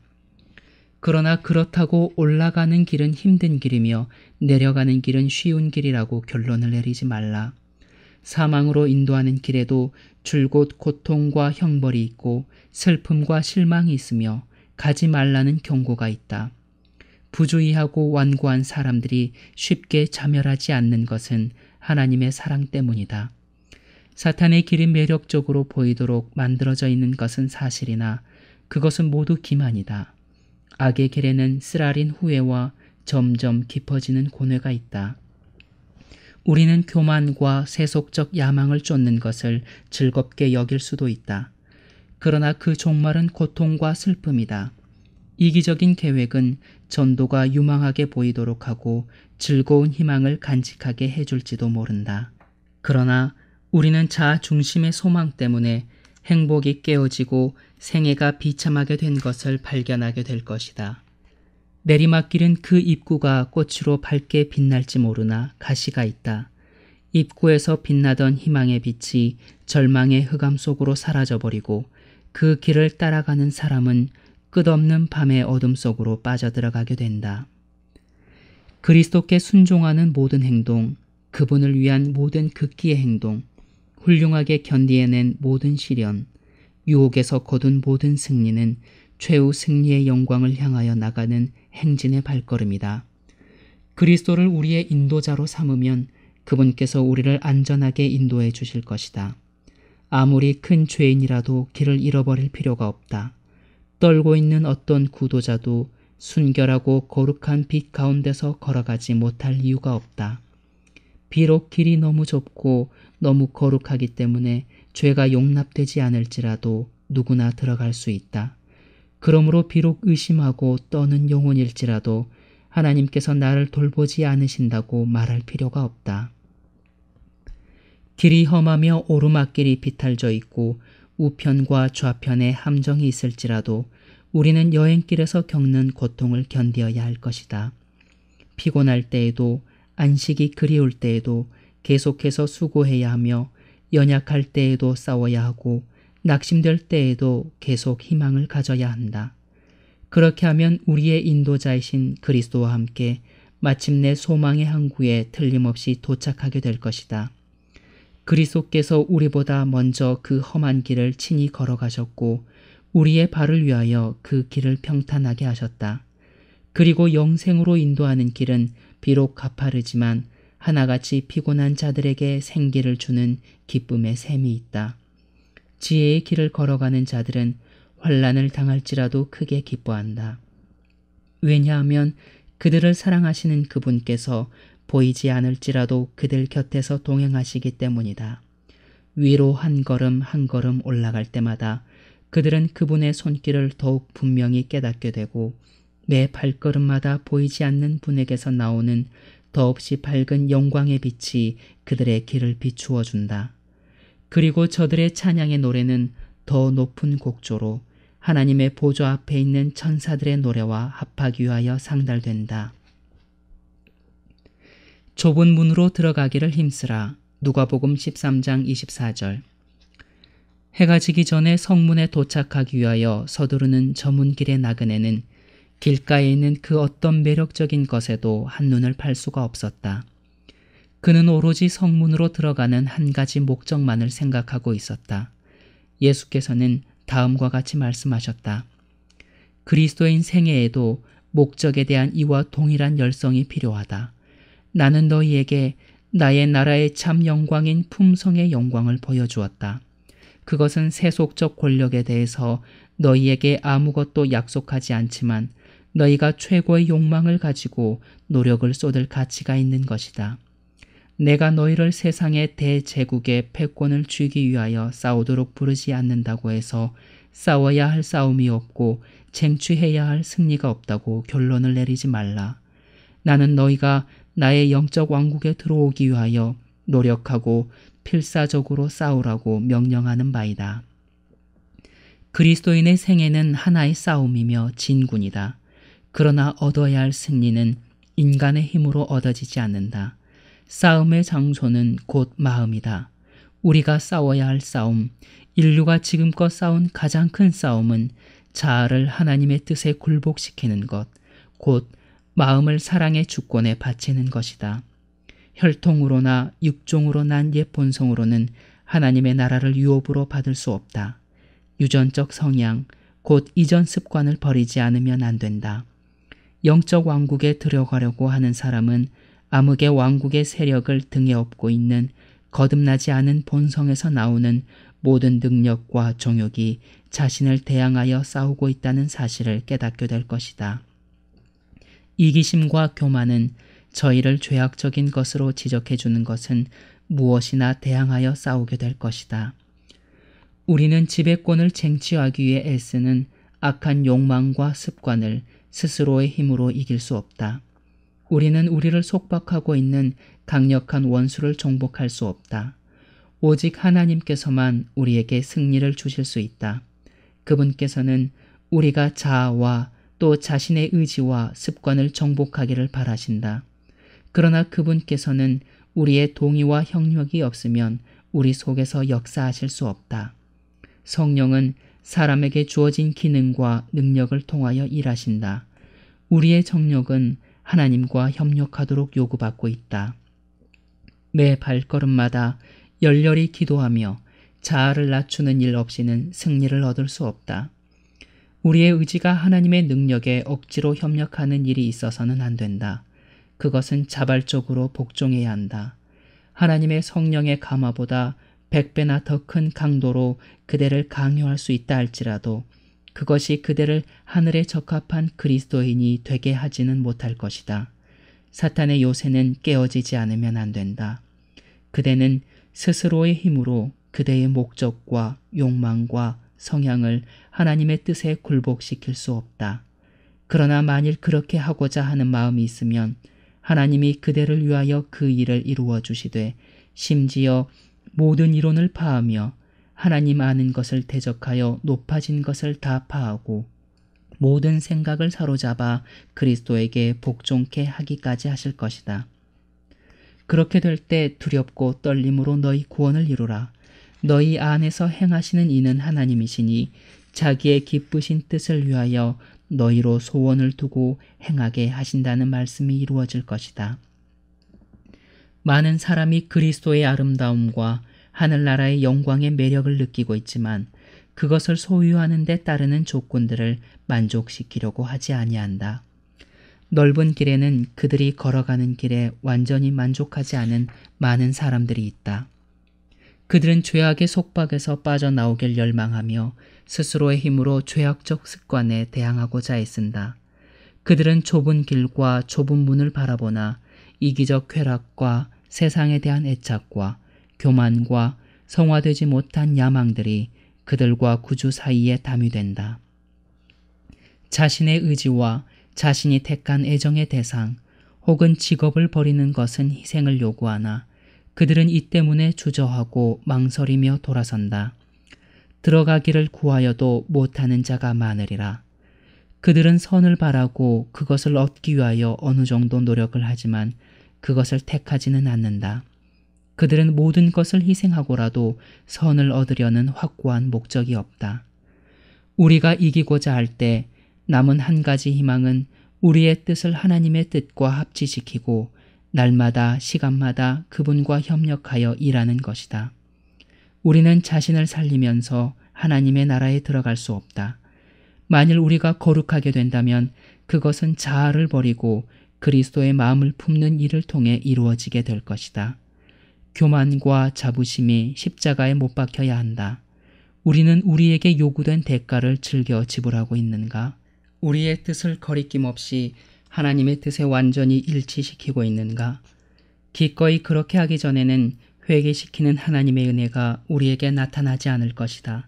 그러나 그렇다고 올라가는 길은 힘든 길이며 내려가는 길은 쉬운 길이라고 결론을 내리지 말라. 사망으로 인도하는 길에도 줄곧 고통과 형벌이 있고 슬픔과 실망이 있으며 가지 말라는 경고가 있다. 부주의하고 완고한 사람들이 쉽게 자멸하지 않는 것은 하나님의 사랑 때문이다. 사탄의 길이 매력적으로 보이도록 만들어져 있는 것은 사실이나 그것은 모두 기만이다. 악의 결에는 쓰라린 후회와 점점 깊어지는 고뇌가 있다. 우리는 교만과 세속적 야망을 쫓는 것을 즐겁게 여길 수도 있다. 그러나 그 종말은 고통과 슬픔이다. 이기적인 계획은 전도가 유망하게 보이도록 하고 즐거운 희망을 간직하게 해줄지도 모른다. 그러나 우리는 자아 중심의 소망 때문에 행복이 깨어지고 생애가 비참하게 된 것을 발견하게 될 것이다. 내리막길은 그 입구가 꽃으로 밝게 빛날지 모르나 가시가 있다. 입구에서 빛나던 희망의 빛이 절망의 흑암 속으로 사라져버리고 그 길을 따라가는 사람은 끝없는 밤의 어둠 속으로 빠져들어가게 된다. 그리스도께 순종하는 모든 행동, 그분을 위한 모든 극기의 행동, 훌륭하게 견디어낸 모든 시련, 유혹에서 거둔 모든 승리는 최후 승리의 영광을 향하여 나가는 행진의 발걸음이다. 그리스도를 우리의 인도자로 삼으면 그분께서 우리를 안전하게 인도해 주실 것이다. 아무리 큰 죄인이라도 길을 잃어버릴 필요가 없다. 떨고 있는 어떤 구도자도 순결하고 거룩한 빛 가운데서 걸어가지 못할 이유가 없다. 비록 길이 너무 좁고 너무 거룩하기 때문에 죄가 용납되지 않을지라도 누구나 들어갈 수 있다. 그러므로 비록 의심하고 떠는 영혼일지라도 하나님께서 나를 돌보지 않으신다고 말할 필요가 없다. 길이 험하며 오르막길이 비탈져 있고 우편과 좌편에 함정이 있을지라도 우리는 여행길에서 겪는 고통을 견디어야 할 것이다. 피곤할 때에도 안식이 그리울 때에도 계속해서 수고해야 하며 연약할 때에도 싸워야 하고 낙심될 때에도 계속 희망을 가져야 한다. 그렇게 하면 우리의 인도자이신 그리스도와 함께 마침내 소망의 항구에 틀림없이 도착하게 될 것이다. 그리스도께서 우리보다 먼저 그 험한 길을 친히 걸어가셨고 우리의 발을 위하여 그 길을 평탄하게 하셨다. 그리고 영생으로 인도하는 길은 비록 가파르지만 하나같이 피곤한 자들에게 생기를 주는 기쁨의 샘이 있다. 지혜의 길을 걸어가는 자들은 환란을 당할지라도 크게 기뻐한다. 왜냐하면 그들을 사랑하시는 그분께서 보이지 않을지라도 그들 곁에서 동행하시기 때문이다. 위로 한 걸음 한 걸음 올라갈 때마다 그들은 그분의 손길을 더욱 분명히 깨닫게 되고 매 발걸음마다 보이지 않는 분에게서 나오는 더없이 밝은 영광의 빛이 그들의 길을 비추어 준다. 그리고 저들의 찬양의 노래는 더 높은 곡조로 하나님의 보좌 앞에 있는 천사들의 노래와 합하기 위하여 상달된다. 좁은 문으로 들어가기를 힘쓰라. 누가복음 13장 24절 해가 지기 전에 성문에 도착하기 위하여 서두르는 저문길의 나그네는 길가에 있는 그 어떤 매력적인 것에도 한눈을 팔 수가 없었다. 그는 오로지 성문으로 들어가는 한 가지 목적만을 생각하고 있었다. 예수께서는 다음과 같이 말씀하셨다. 그리스도인 생애에도 목적에 대한 이와 동일한 열성이 필요하다. 나는 너희에게 나의 나라의 참 영광인 품성의 영광을 보여주었다. 그것은 세속적 권력에 대해서 너희에게 아무것도 약속하지 않지만 너희가 최고의 욕망을 가지고 노력을 쏟을 가치가 있는 것이다. 내가 너희를 세상의 대제국의 패권을 쥐기 위하여 싸우도록 부르지 않는다고 해서 싸워야 할 싸움이 없고 쟁취해야 할 승리가 없다고 결론을 내리지 말라. 나는 너희가 나의 영적 왕국에 들어오기 위하여 노력하고 필사적으로 싸우라고 명령하는 바이다. 그리스도인의 생애는 하나의 싸움이며 진군이다. 그러나 얻어야 할 승리는 인간의 힘으로 얻어지지 않는다. 싸움의 장소는 곧 마음이다. 우리가 싸워야 할 싸움, 인류가 지금껏 싸운 가장 큰 싸움은 자아를 하나님의 뜻에 굴복시키는 것, 곧 마음을 사랑의 주권에 바치는 것이다. 혈통으로나 육종으로 난 옛 본성으로는 하나님의 나라를 유업으로 받을 수 없다. 유전적 성향, 곧 이전 습관을 버리지 않으면 안 된다. 영적 왕국에 들어가려고 하는 사람은 암흑의 왕국의 세력을 등에 업고 있는 거듭나지 않은 본성에서 나오는 모든 능력과 정욕이 자신을 대항하여 싸우고 있다는 사실을 깨닫게 될 것이다. 이기심과 교만은 저희를 죄악적인 것으로 지적해 주는 것은 무엇이나 대항하여 싸우게 될 것이다. 우리는 지배권을 쟁취하기 위해 애쓰는 악한 욕망과 습관을 스스로의 힘으로 이길 수 없다. 우리는 우리를 속박하고 있는 강력한 원수를 정복할 수 없다. 오직 하나님께서만 우리에게 승리를 주실 수 있다. 그분께서는 우리가 자아와 또 자신의 의지와 습관을 정복하기를 바라신다. 그러나 그분께서는 우리의 동의와 협력이 없으면 우리 속에서 역사하실 수 없다. 성령은 사람에게 주어진 기능과 능력을 통하여 일하신다. 우리의 정력은 하나님과 협력하도록 요구받고 있다. 매 발걸음마다 열렬히 기도하며 자아를 낮추는 일 없이는 승리를 얻을 수 없다. 우리의 의지가 하나님의 능력에 억지로 협력하는 일이 있어서는 안 된다. 그것은 자발적으로 복종해야 한다. 하나님의 성령의 감화보다 백배나 더 큰 강도로 그대를 강요할 수 있다 할지라도 그것이 그대를 하늘에 적합한 그리스도인이 되게 하지는 못할 것이다. 사탄의 요새는 깨어지지 않으면 안 된다. 그대는 스스로의 힘으로 그대의 목적과 욕망과 성향을 하나님의 뜻에 굴복시킬 수 없다. 그러나 만일 그렇게 하고자 하는 마음이 있으면 하나님이 그대를 위하여 그 일을 이루어 주시되 심지어 모든 이론을 파하며 하나님 아는 것을 대적하여 높아진 것을 다 파하고 모든 생각을 사로잡아 그리스도에게 복종케 하기까지 하실 것이다. 그렇게 될 때 두렵고 떨림으로 너희 구원을 이루라. 너희 안에서 행하시는 이는 하나님이시니 자기의 기쁘신 뜻을 위하여 너희로 소원을 두고 행하게 하신다는 말씀이 이루어질 것이다. 많은 사람이 그리스도의 아름다움과 하늘나라의 영광의 매력을 느끼고 있지만 그것을 소유하는 데 따르는 조건들을 만족시키려고 하지 아니한다. 넓은 길에는 그들이 걸어가는 길에 완전히 만족하지 않은 많은 사람들이 있다. 그들은 죄악의 속박에서 빠져나오길 열망하며 스스로의 힘으로 죄악적 습관에 대항하고자 애쓴다. 그들은 좁은 길과 좁은 문을 바라보나 이기적 쾌락과 세상에 대한 애착과 교만과 성화되지 못한 야망들이 그들과 구주 사이에 담유된다. 자신의 의지와 자신이 택한 애정의 대상 혹은 직업을 버리는 것은 희생을 요구하나 그들은 이 때문에 주저하고 망설이며 돌아선다. 들어가기를 구하여도 못하는 자가 많으리라. 그들은 선을 바라고 그것을 얻기 위하여 어느 정도 노력을 하지만 그것을 택하지는 않는다. 그들은 모든 것을 희생하고라도 선을 얻으려는 확고한 목적이 없다. 우리가 이기고자 할 때 남은 한 가지 희망은 우리의 뜻을 하나님의 뜻과 합치시키고 날마다 시간마다 그분과 협력하여 일하는 것이다. 우리는 자신을 살리면서 하나님의 나라에 들어갈 수 없다. 만일 우리가 거룩하게 된다면 그것은 자아를 버리고 그리스도의 마음을 품는 일을 통해 이루어지게 될 것이다. 교만과 자부심이 십자가에 못 박혀야 한다. 우리는 우리에게 요구된 대가를 즐겨 지불하고 있는가? 우리의 뜻을 거리낌 없이 하나님의 뜻에 완전히 일치시키고 있는가? 기꺼이 그렇게 하기 전에는 회개시키는 하나님의 은혜가 우리에게 나타나지 않을 것이다.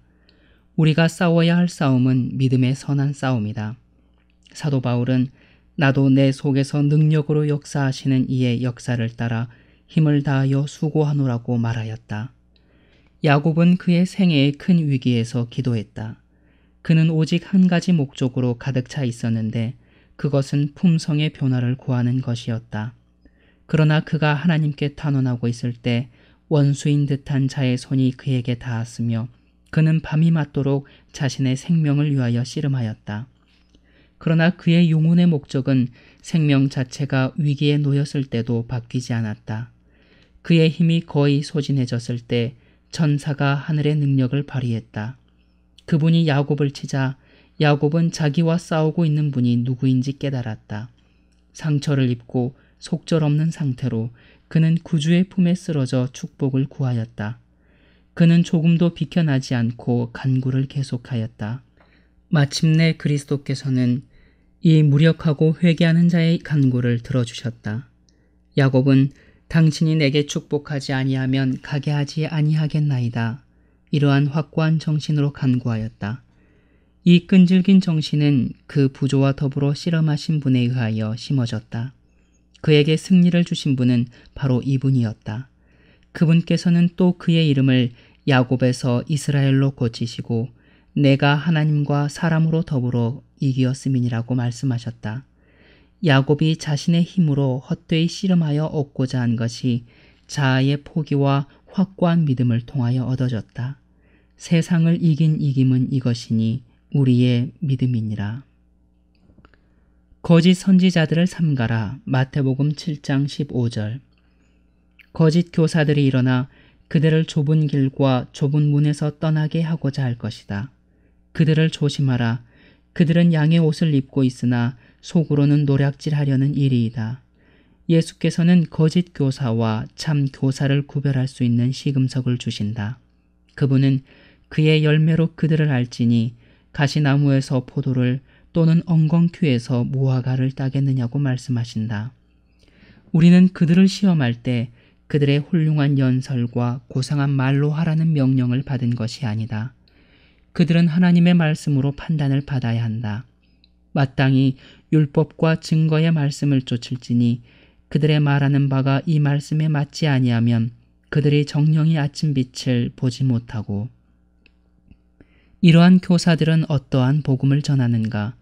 우리가 싸워야 할 싸움은 믿음의 선한 싸움이다. 사도 바울은 나도 내 속에서 능력으로 역사하시는 이의 역사를 따라 힘을 다하여 수고하노라고 말하였다. 야곱은 그의 생애의 큰 위기에서 기도했다. 그는 오직 한 가지 목적으로 가득 차 있었는데 그것은 품성의 변화를 구하는 것이었다. 그러나 그가 하나님께 탄원하고 있을 때 원수인 듯한 자의 손이 그에게 닿았으며 그는 밤이 맞도록 자신의 생명을 위하여 씨름하였다. 그러나 그의 용혼의 목적은 생명 자체가 위기에 놓였을 때도 바뀌지 않았다. 그의 힘이 거의 소진해졌을 때 전사가 하늘의 능력을 발휘했다. 그분이 야곱을 치자 야곱은 자기와 싸우고 있는 분이 누구인지 깨달았다. 상처를 입고 속절없는 상태로 그는 구주의 품에 쓰러져 축복을 구하였다. 그는 조금도 비켜나지 않고 간구를 계속하였다. 마침내 그리스도께서는 이 무력하고 회개하는 자의 간구를 들어주셨다. 야곱은 당신이 내게 축복하지 아니하면 가게 하지 아니하겠나이다. 이러한 확고한 정신으로 간구하였다. 이 끈질긴 정신은 그 부조와 더불어 씨름하신 분에 의하여 심어졌다. 그에게 승리를 주신 분은 바로 이분이었다. 그분께서는 또 그의 이름을 야곱에서 이스라엘로 고치시고 내가 하나님과 사람으로 더불어 이기었음이니라고 말씀하셨다. 야곱이 자신의 힘으로 헛되이 씨름하여 얻고자 한 것이 자아의 포기와 확고한 믿음을 통하여 얻어졌다. 세상을 이긴 이김은 이것이니 우리의 믿음이니라. 거짓 선지자들을 삼가라. 마태복음 7장 15절 거짓 교사들이 일어나 그들을 좁은 길과 좁은 문에서 떠나게 하고자 할 것이다. 그들을 조심하라. 그들은 양의 옷을 입고 있으나 속으로는 노략질하려는 일이이다. 예수께서는 거짓 교사와 참 교사를 구별할 수 있는 시금석을 주신다. 그분은 그의 열매로 그들을 알지니 가시나무에서 포도를 또는 엉겅퀴에서 무화과를 따겠느냐고 말씀하신다. 우리는 그들을 시험할 때 그들의 훌륭한 연설과 고상한 말로 하라는 명령을 받은 것이 아니다. 그들은 하나님의 말씀으로 판단을 받아야 한다. 마땅히 율법과 증거의 말씀을 쫓을지니 그들의 말하는 바가 이 말씀에 맞지 아니하면 그들이 정령이 아침빛을 보지 못하고 이러한 교사들은 어떠한 복음을 전하는가?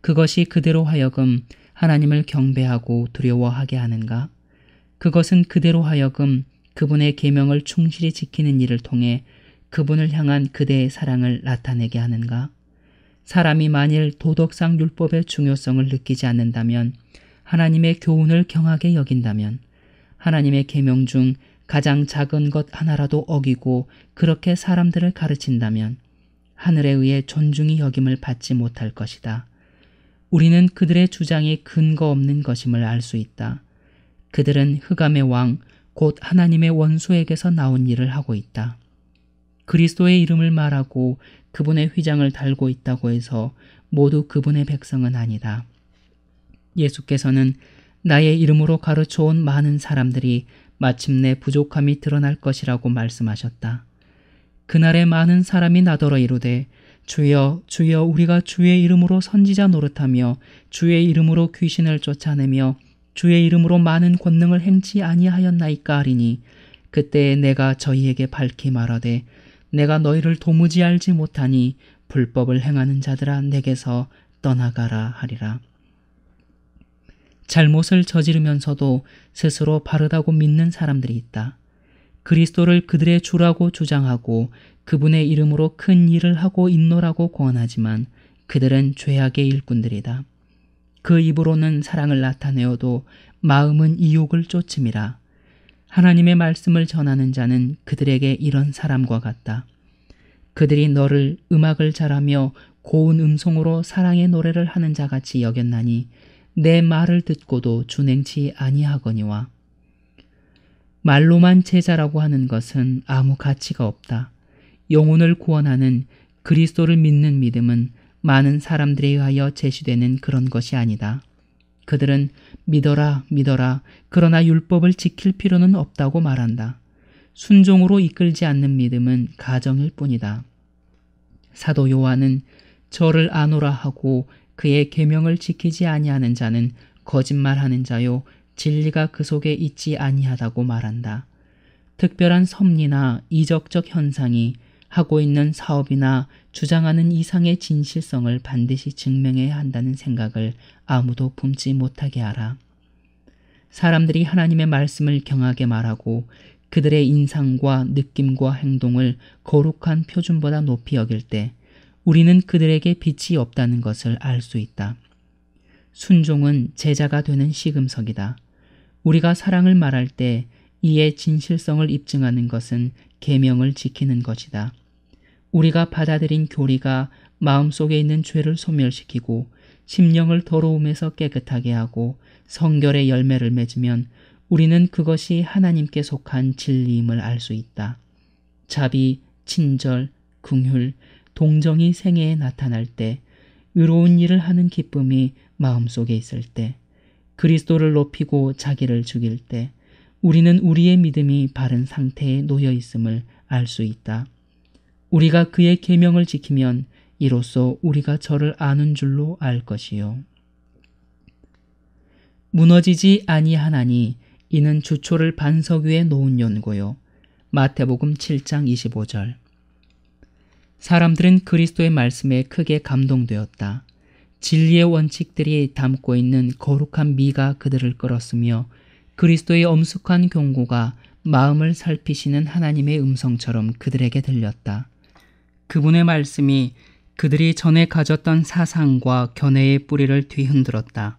그것이 그대로 하여금 하나님을 경배하고 두려워하게 하는가? 그것은 그대로 하여금 그분의 계명을 충실히 지키는 일을 통해 그분을 향한 그대의 사랑을 나타내게 하는가? 사람이 만일 도덕상 율법의 중요성을 느끼지 않는다면 하나님의 교훈을 경하게 여긴다면 하나님의 계명 중 가장 작은 것 하나라도 어기고 그렇게 사람들을 가르친다면 하늘에 의해 존중이 여김을 받지 못할 것이다. 우리는 그들의 주장이 근거 없는 것임을 알 수 있다. 그들은 흑암의 왕, 곧 하나님의 원수에게서 나온 일을 하고 있다. 그리스도의 이름을 말하고 그분의 휘장을 달고 있다고 해서 모두 그분의 백성은 아니다. 예수께서는 나의 이름으로 가르쳐온 많은 사람들이 마침내 부족함이 드러날 것이라고 말씀하셨다. 그날에 많은 사람이 나더러 이르되 주여 주여 우리가 주의 이름으로 선지자 노릇하며 주의 이름으로 귀신을 쫓아내며 주의 이름으로 많은 권능을 행치 아니하였나이까 하리니 그때 내가 저희에게 밝히 말하되 내가 너희를 도무지 알지 못하니 불법을 행하는 자들아 내게서 떠나가라 하리라. 잘못을 저지르면서도 스스로 바르다고 믿는 사람들이 있다. 그리스도를 그들의 주라고 주장하고 그분의 이름으로 큰 일을 하고 있노라고 권하지만 그들은 죄악의 일꾼들이다. 그 입으로는 사랑을 나타내어도 마음은 이욕을 쫓음이라. 하나님의 말씀을 전하는 자는 그들에게 이런 사람과 같다. 그들이 너를 음악을 잘하며 고운 음성으로 사랑의 노래를 하는 자같이 여겼나니 내 말을 듣고도 준행치 아니하거니와 말로만 제자라고 하는 것은 아무 가치가 없다. 영혼을 구원하는 그리스도를 믿는 믿음은 많은 사람들에 의하여 제시되는 그런 것이 아니다. 그들은 믿어라 믿어라 그러나 율법을 지킬 필요는 없다고 말한다. 순종으로 이끌지 않는 믿음은 가정일 뿐이다. 사도 요한은 저를 아노라 하고 그의 계명을 지키지 아니하는 자는 거짓말하는 자요 진리가 그 속에 있지 아니하다고 말한다. 특별한 섭리나 이적적 현상이 하고 있는 사업이나 주장하는 이상의 진실성을 반드시 증명해야 한다는 생각을 아무도 품지 못하게 하라. 사람들이 하나님의 말씀을 경하게 말하고 그들의 인상과 느낌과 행동을 거룩한 표준보다 높이 여길 때 우리는 그들에게 빛이 없다는 것을 알 수 있다. 순종은 제자가 되는 시금석이다. 우리가 사랑을 말할 때 이에 진실성을 입증하는 것은 계명을 지키는 것이다. 우리가 받아들인 교리가 마음속에 있는 죄를 소멸시키고 심령을 더러움에서 깨끗하게 하고 성결의 열매를 맺으면 우리는 그것이 하나님께 속한 진리임을 알 수 있다. 자비, 친절, 긍휼, 동정이 생애에 나타날 때, 의로운 일을 하는 기쁨이 마음속에 있을 때, 그리스도를 높이고 자기를 죽일 때, 우리는 우리의 믿음이 바른 상태에 놓여 있음을 알 수 있다. 우리가 그의 계명을 지키면 이로써 우리가 저를 아는 줄로 알 것이요. 무너지지 아니하나니 이는 주초를 반석 위에 놓은 연고요. 마태복음 7장 25절 사람들은 그리스도의 말씀에 크게 감동되었다. 진리의 원칙들이 담고 있는 거룩한 미가 그들을 끌었으며 그리스도의 엄숙한 경고가 마음을 살피시는 하나님의 음성처럼 그들에게 들렸다. 그분의 말씀이 그들이 전에 가졌던 사상과 견해의 뿌리를 뒤흔들었다.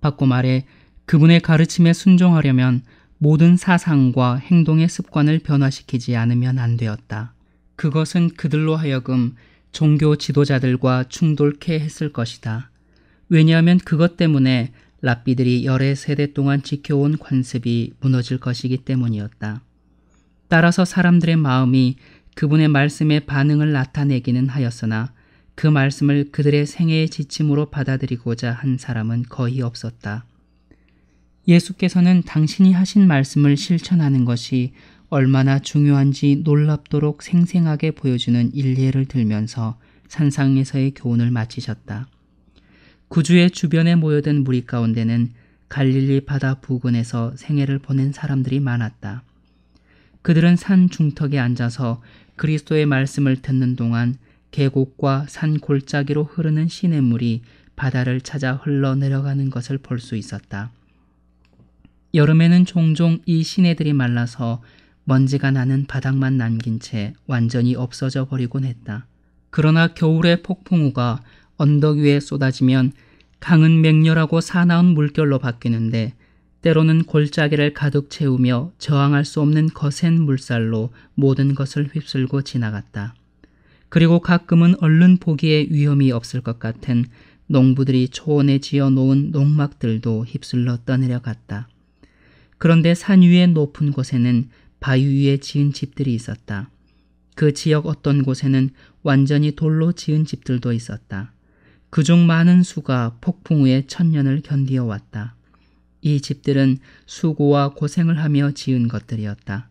바꿔 말해 그분의 가르침에 순종하려면 모든 사상과 행동의 습관을 변화시키지 않으면 안 되었다. 그것은 그들로 하여금 종교 지도자들과 충돌케 했을 것이다. 왜냐하면 그것 때문에 랍비들이 열의 세대 동안 지켜온 관습이 무너질 것이기 때문이었다. 따라서 사람들의 마음이 그분의 말씀에 반응을 나타내기는 하였으나 그 말씀을 그들의 생애의 지침으로 받아들이고자 한 사람은 거의 없었다. 예수께서는 당신이 하신 말씀을 실천하는 것이 얼마나 중요한지 놀랍도록 생생하게 보여주는 일례를 들면서 산상에서의 교훈을 마치셨다. 구주의 주변에 모여든 무리 가운데는 갈릴리 바다 부근에서 생애를 보낸 사람들이 많았다. 그들은 산 중턱에 앉아서 그리스도의 말씀을 듣는 동안 계곡과 산 골짜기로 흐르는 시냇물이 바다를 찾아 흘러내려가는 것을 볼 수 있었다. 여름에는 종종 이 시내들이 말라서 먼지가 나는 바닥만 남긴 채 완전히 없어져 버리곤 했다. 그러나 겨울에 폭풍우가 언덕 위에 쏟아지면 강은 맹렬하고 사나운 물결로 바뀌는데 때로는 골짜기를 가득 채우며 저항할 수 없는 거센 물살로 모든 것을 휩쓸고 지나갔다. 그리고 가끔은 얼른 보기에 위험이 없을 것 같은 농부들이 초원에 지어 놓은 농막들도 휩쓸러 떠내려갔다. 그런데 산위에 높은 곳에는 바위 위에 지은 집들이 있었다. 그 지역 어떤 곳에는 완전히 돌로 지은 집들도 있었다. 그 중 많은 수가 폭풍 우에 천년을 견디어 왔다. 이 집들은 수고와 고생을 하며 지은 것들이었다.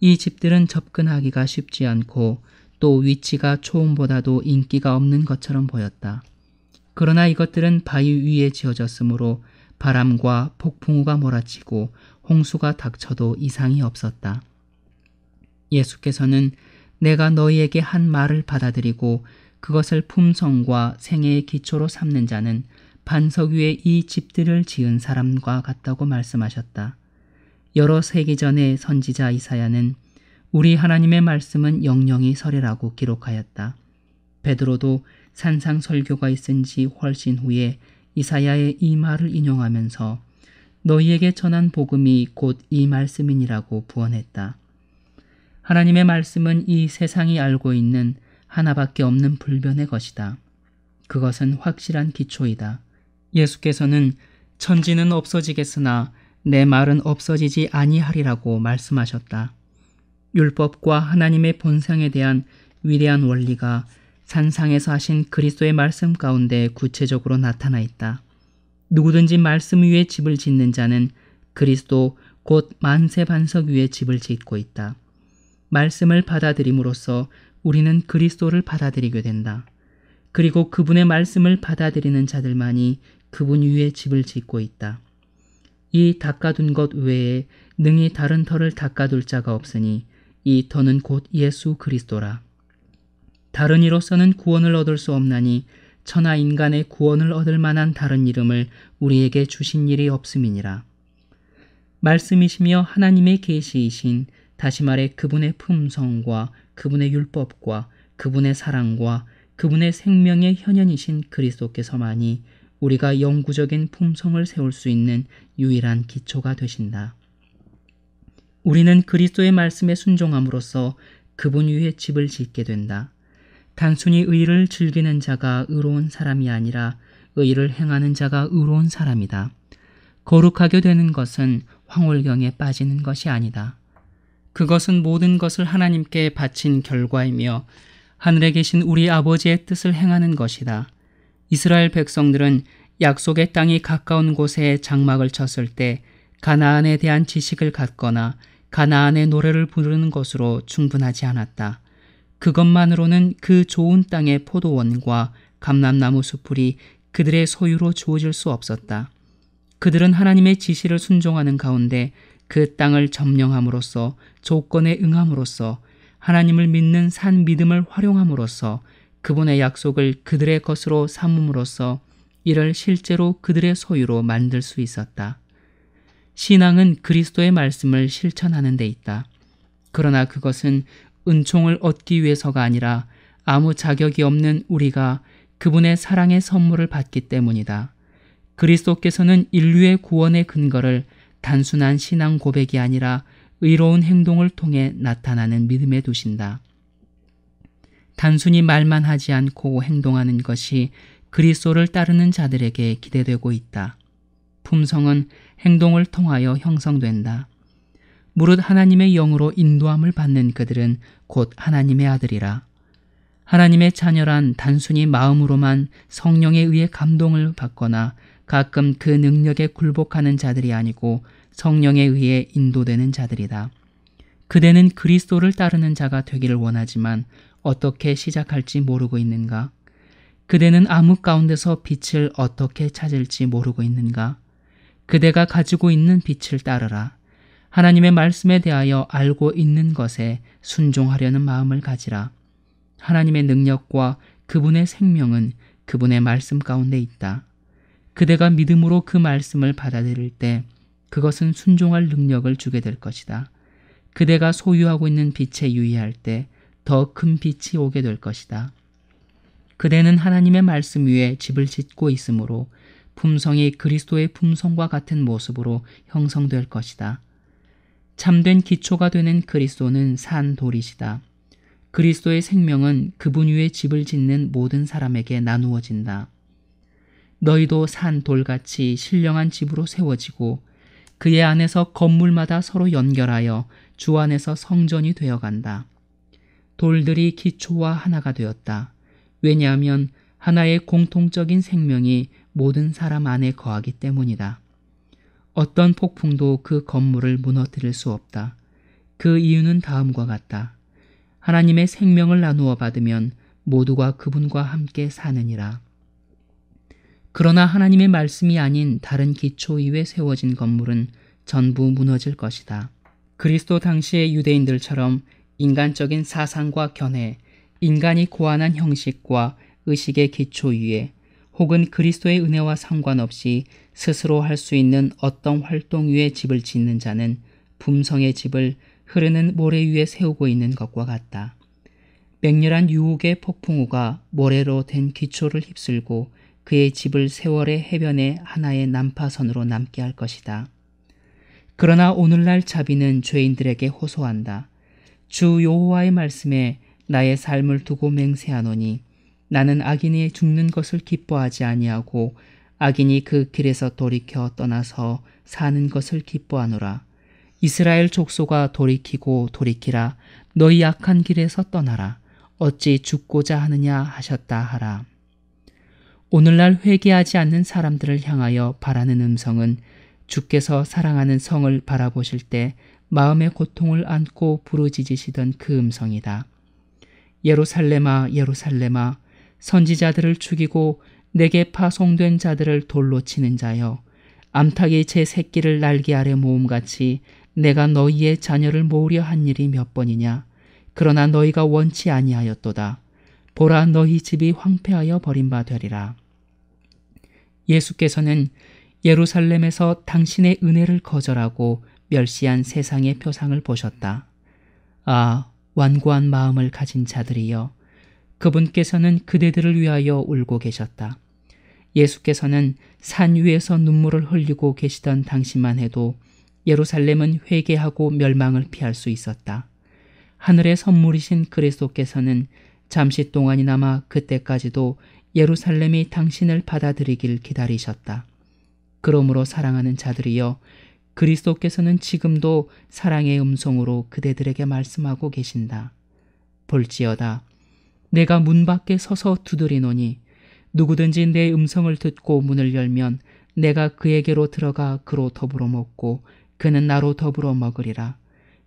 이 집들은 접근하기가 쉽지 않고 또 위치가 초음보다도 인기가 없는 것처럼 보였다. 그러나 이것들은 바위 위에 지어졌으므로 바람과 폭풍우가 몰아치고 홍수가 닥쳐도 이상이 없었다. 예수께서는 내가 너희에게 한 말을 받아들이고 그것을 품성과 생애의 기초로 삼는 자는 반석 위에 이 집들을 지은 사람과 같다고 말씀하셨다. 여러 세기 전에 선지자 이사야는 우리 하나님의 말씀은 영영이 설이라고 기록하였다. 베드로도 산상설교가 있은 지 훨씬 후에 이사야의 이 말을 인용하면서 너희에게 전한 복음이 곧 이 말씀이니라고 부언했다. 하나님의 말씀은 이 세상이 알고 있는 하나밖에 없는 불변의 것이다. 그것은 확실한 기초이다. 예수께서는 천지는 없어지겠으나 내 말은 없어지지 아니하리라고 말씀하셨다. 율법과 하나님의 본상에 대한 위대한 원리가 산상에서 하신 그리스도의 말씀 가운데 구체적으로 나타나 있다. 누구든지 말씀 위에 집을 짓는 자는 그리스도 곧 만세 반석 위에 집을 짓고 있다. 말씀을 받아들임으로써 우리는 그리스도를 받아들이게 된다. 그리고 그분의 말씀을 받아들이는 자들만이 그분 위에 집을 짓고 있다. 이 닦아둔 것 외에 능히 다른 터를 닦아둘 자가 없으니 이 터는 곧 예수 그리스도라. 다른 이로서는 구원을 얻을 수 없나니 천하 인간의 구원을 얻을 만한 다른 이름을 우리에게 주신 일이 없음이니라. 말씀이시며 하나님의 계시이신 다시 말해 그분의 품성과 그분의 율법과 그분의 사랑과 그분의 생명의 현현이신 그리스도께서만이 우리가 영구적인 품성을 세울 수 있는 유일한 기초가 되신다. 우리는 그리스도의 말씀에 순종함으로써 그분 위에 집을 짓게 된다. 단순히 의를 즐기는 자가 의로운 사람이 아니라 의를 행하는 자가 의로운 사람이다. 거룩하게 되는 것은 황홀경에 빠지는 것이 아니다. 그것은 모든 것을 하나님께 바친 결과이며 하늘에 계신 우리 아버지의 뜻을 행하는 것이다. 이스라엘 백성들은 약속의 땅이 가까운 곳에 장막을 쳤을 때 가나안에 대한 지식을 갖거나 가나안의 노래를 부르는 것으로 충분하지 않았다. 그것만으로는 그 좋은 땅의 포도원과 감람나무 수풀이 그들의 소유로 주어질 수 없었다. 그들은 하나님의 지시를 순종하는 가운데 그 땅을 점령함으로써 조건에 응함으로써 하나님을 믿는 산 믿음을 활용함으로써 그분의 약속을 그들의 것으로 삼음으로써 이를 실제로 그들의 소유로 만들 수 있었다. 신앙은 그리스도의 말씀을 실천하는 데 있다. 그러나 그것은 은총을 얻기 위해서가 아니라 아무 자격이 없는 우리가 그분의 사랑의 선물을 받기 때문이다. 그리스도께서는 인류의 구원의 근거를 단순한 신앙 고백이 아니라 의로운 행동을 통해 나타나는 믿음에 두신다. 단순히 말만 하지 않고 행동하는 것이 그리스도를 따르는 자들에게 기대되고 있다. 품성은 행동을 통하여 형성된다. 무릇 하나님의 영으로 인도함을 받는 그들은 곧 하나님의 아들이라. 하나님의 자녀란 단순히 마음으로만 성령에 의해 감동을 받거나 가끔 그 능력에 굴복하는 자들이 아니고 성령에 의해 인도되는 자들이다. 그대는 그리스도를 따르는 자가 되기를 원하지만 어떻게 시작할지 모르고 있는가? 그대는 암흑 가운데서 빛을 어떻게 찾을지 모르고 있는가? 그대가 가지고 있는 빛을 따르라. 하나님의 말씀에 대하여 알고 있는 것에 순종하려는 마음을 가지라. 하나님의 능력과 그분의 생명은 그분의 말씀 가운데 있다. 그대가 믿음으로 그 말씀을 받아들일 때 그것은 순종할 능력을 주게 될 것이다. 그대가 소유하고 있는 빛에 유의할 때 더큰 빛이 오게 될 것이다. 그대는 하나님의 말씀 위에 집을 짓고 있으므로 품성이 그리스도의 품성과 같은 모습으로 형성될 것이다. 참된 기초가 되는 그리스도는 산 돌이시다. 그리스도의 생명은 그분 위에 집을 짓는 모든 사람에게 나누어진다. 너희도 산 돌같이 신령한 집으로 세워지고 그의 안에서 건물마다 서로 연결하여 주 안에서 성전이 되어간다. 돌들이 기초와 하나가 되었다. 왜냐하면 하나의 공통적인 생명이 모든 사람 안에 거하기 때문이다. 어떤 폭풍도 그 건물을 무너뜨릴 수 없다. 그 이유는 다음과 같다. 하나님의 생명을 나누어 받으면 모두가 그분과 함께 사느니라. 그러나 하나님의 말씀이 아닌 다른 기초 이외 세워진 건물은 전부 무너질 것이다. 그리스도 당시의 유대인들처럼 인간적인 사상과 견해, 인간이 고안한 형식과 의식의 기초 위에 혹은 그리스도의 은혜와 상관없이 스스로 할 수 있는 어떤 활동 위에 집을 짓는 자는 품성의 집을 흐르는 모래 위에 세우고 있는 것과 같다. 맹렬한 유혹의 폭풍우가 모래로 된 기초를 휩쓸고 그의 집을 세월의 해변에 하나의 난파선으로 남게 할 것이다. 그러나 오늘날 자비는 죄인들에게 호소한다. 주 여호와의 말씀에 나의 삶을 두고 맹세하노니 나는 악인이 죽는 것을 기뻐하지 아니하고 악인이 그 길에서 돌이켜 떠나서 사는 것을 기뻐하노라. 이스라엘 족소가 돌이키고 돌이키라. 너희 악한 길에서 떠나라. 어찌 죽고자 하느냐 하셨다 하라. 오늘날 회개하지 않는 사람들을 향하여 바라는 음성은 주께서 사랑하는 성을 바라보실 때 마음의 고통을 안고 부르짖으시던 그 음성이다. 예루살렘아 예루살렘아 선지자들을 죽이고 내게 파송된 자들을 돌로 치는 자여 암탉이 제 새끼를 날개 아래 모음같이 내가 너희의 자녀를 모으려 한 일이 몇 번이냐 그러나 너희가 원치 아니하였도다 보라 너희 집이 황폐하여 버린 바 되리라 예수께서는 예루살렘에서 당신의 은혜를 거절하고 멸시한 세상의 표상을 보셨다. 아, 완고한 마음을 가진 자들이여 그분께서는 그대들을 위하여 울고 계셨다. 예수께서는 산 위에서 눈물을 흘리고 계시던 당시만 해도 예루살렘은 회개하고 멸망을 피할 수 있었다. 하늘의 선물이신 그리스도께서는 잠시 동안이나마 그때까지도 예루살렘이 당신을 받아들이길 기다리셨다. 그러므로 사랑하는 자들이여 그리스도께서는 지금도 사랑의 음성으로 그대들에게 말씀하고 계신다. 볼지어다. 내가 문 밖에 서서 두드리노니 누구든지 내 음성을 듣고 문을 열면 내가 그에게로 들어가 그로 더불어 먹고 그는 나로 더불어 먹으리라.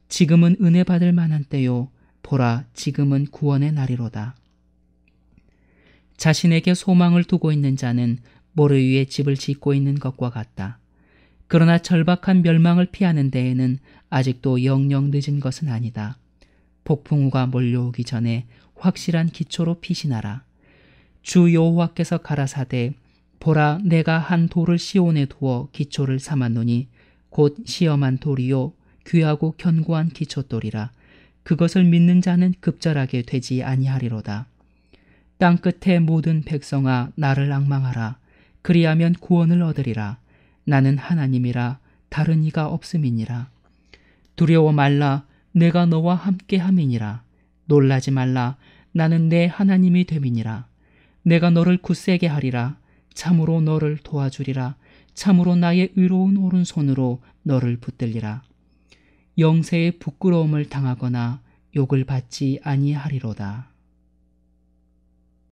지금은 은혜 받을 만한 때요. 보라 지금은 구원의 날이로다. 자신에게 소망을 두고 있는 자는 모래 위에 집을 짓고 있는 것과 같다. 그러나 절박한 멸망을 피하는 데에는 아직도 영영 늦은 것은 아니다. 폭풍우가 몰려오기 전에 확실한 기초로 피신하라. 주 여호와께서 가라사대 보라 내가 한 돌을 시온에 두어 기초를 삼았노니 곧 시험한 돌이요 귀하고 견고한 기초돌이라 그것을 믿는 자는 급절하게 되지 아니하리로다. 땅 끝에 모든 백성아 나를 악망하라 그리하면 구원을 얻으리라 나는 하나님이라 다른 이가 없음이니라. 두려워 말라 내가 너와 함께 함이니라. 놀라지 말라 나는 내 하나님이 됨이니라. 내가 너를 굳세게 하리라. 참으로 너를 도와주리라. 참으로 나의 의로운 오른손으로 너를 붙들리라. 영세의 부끄러움을 당하거나 욕을 받지 아니하리로다.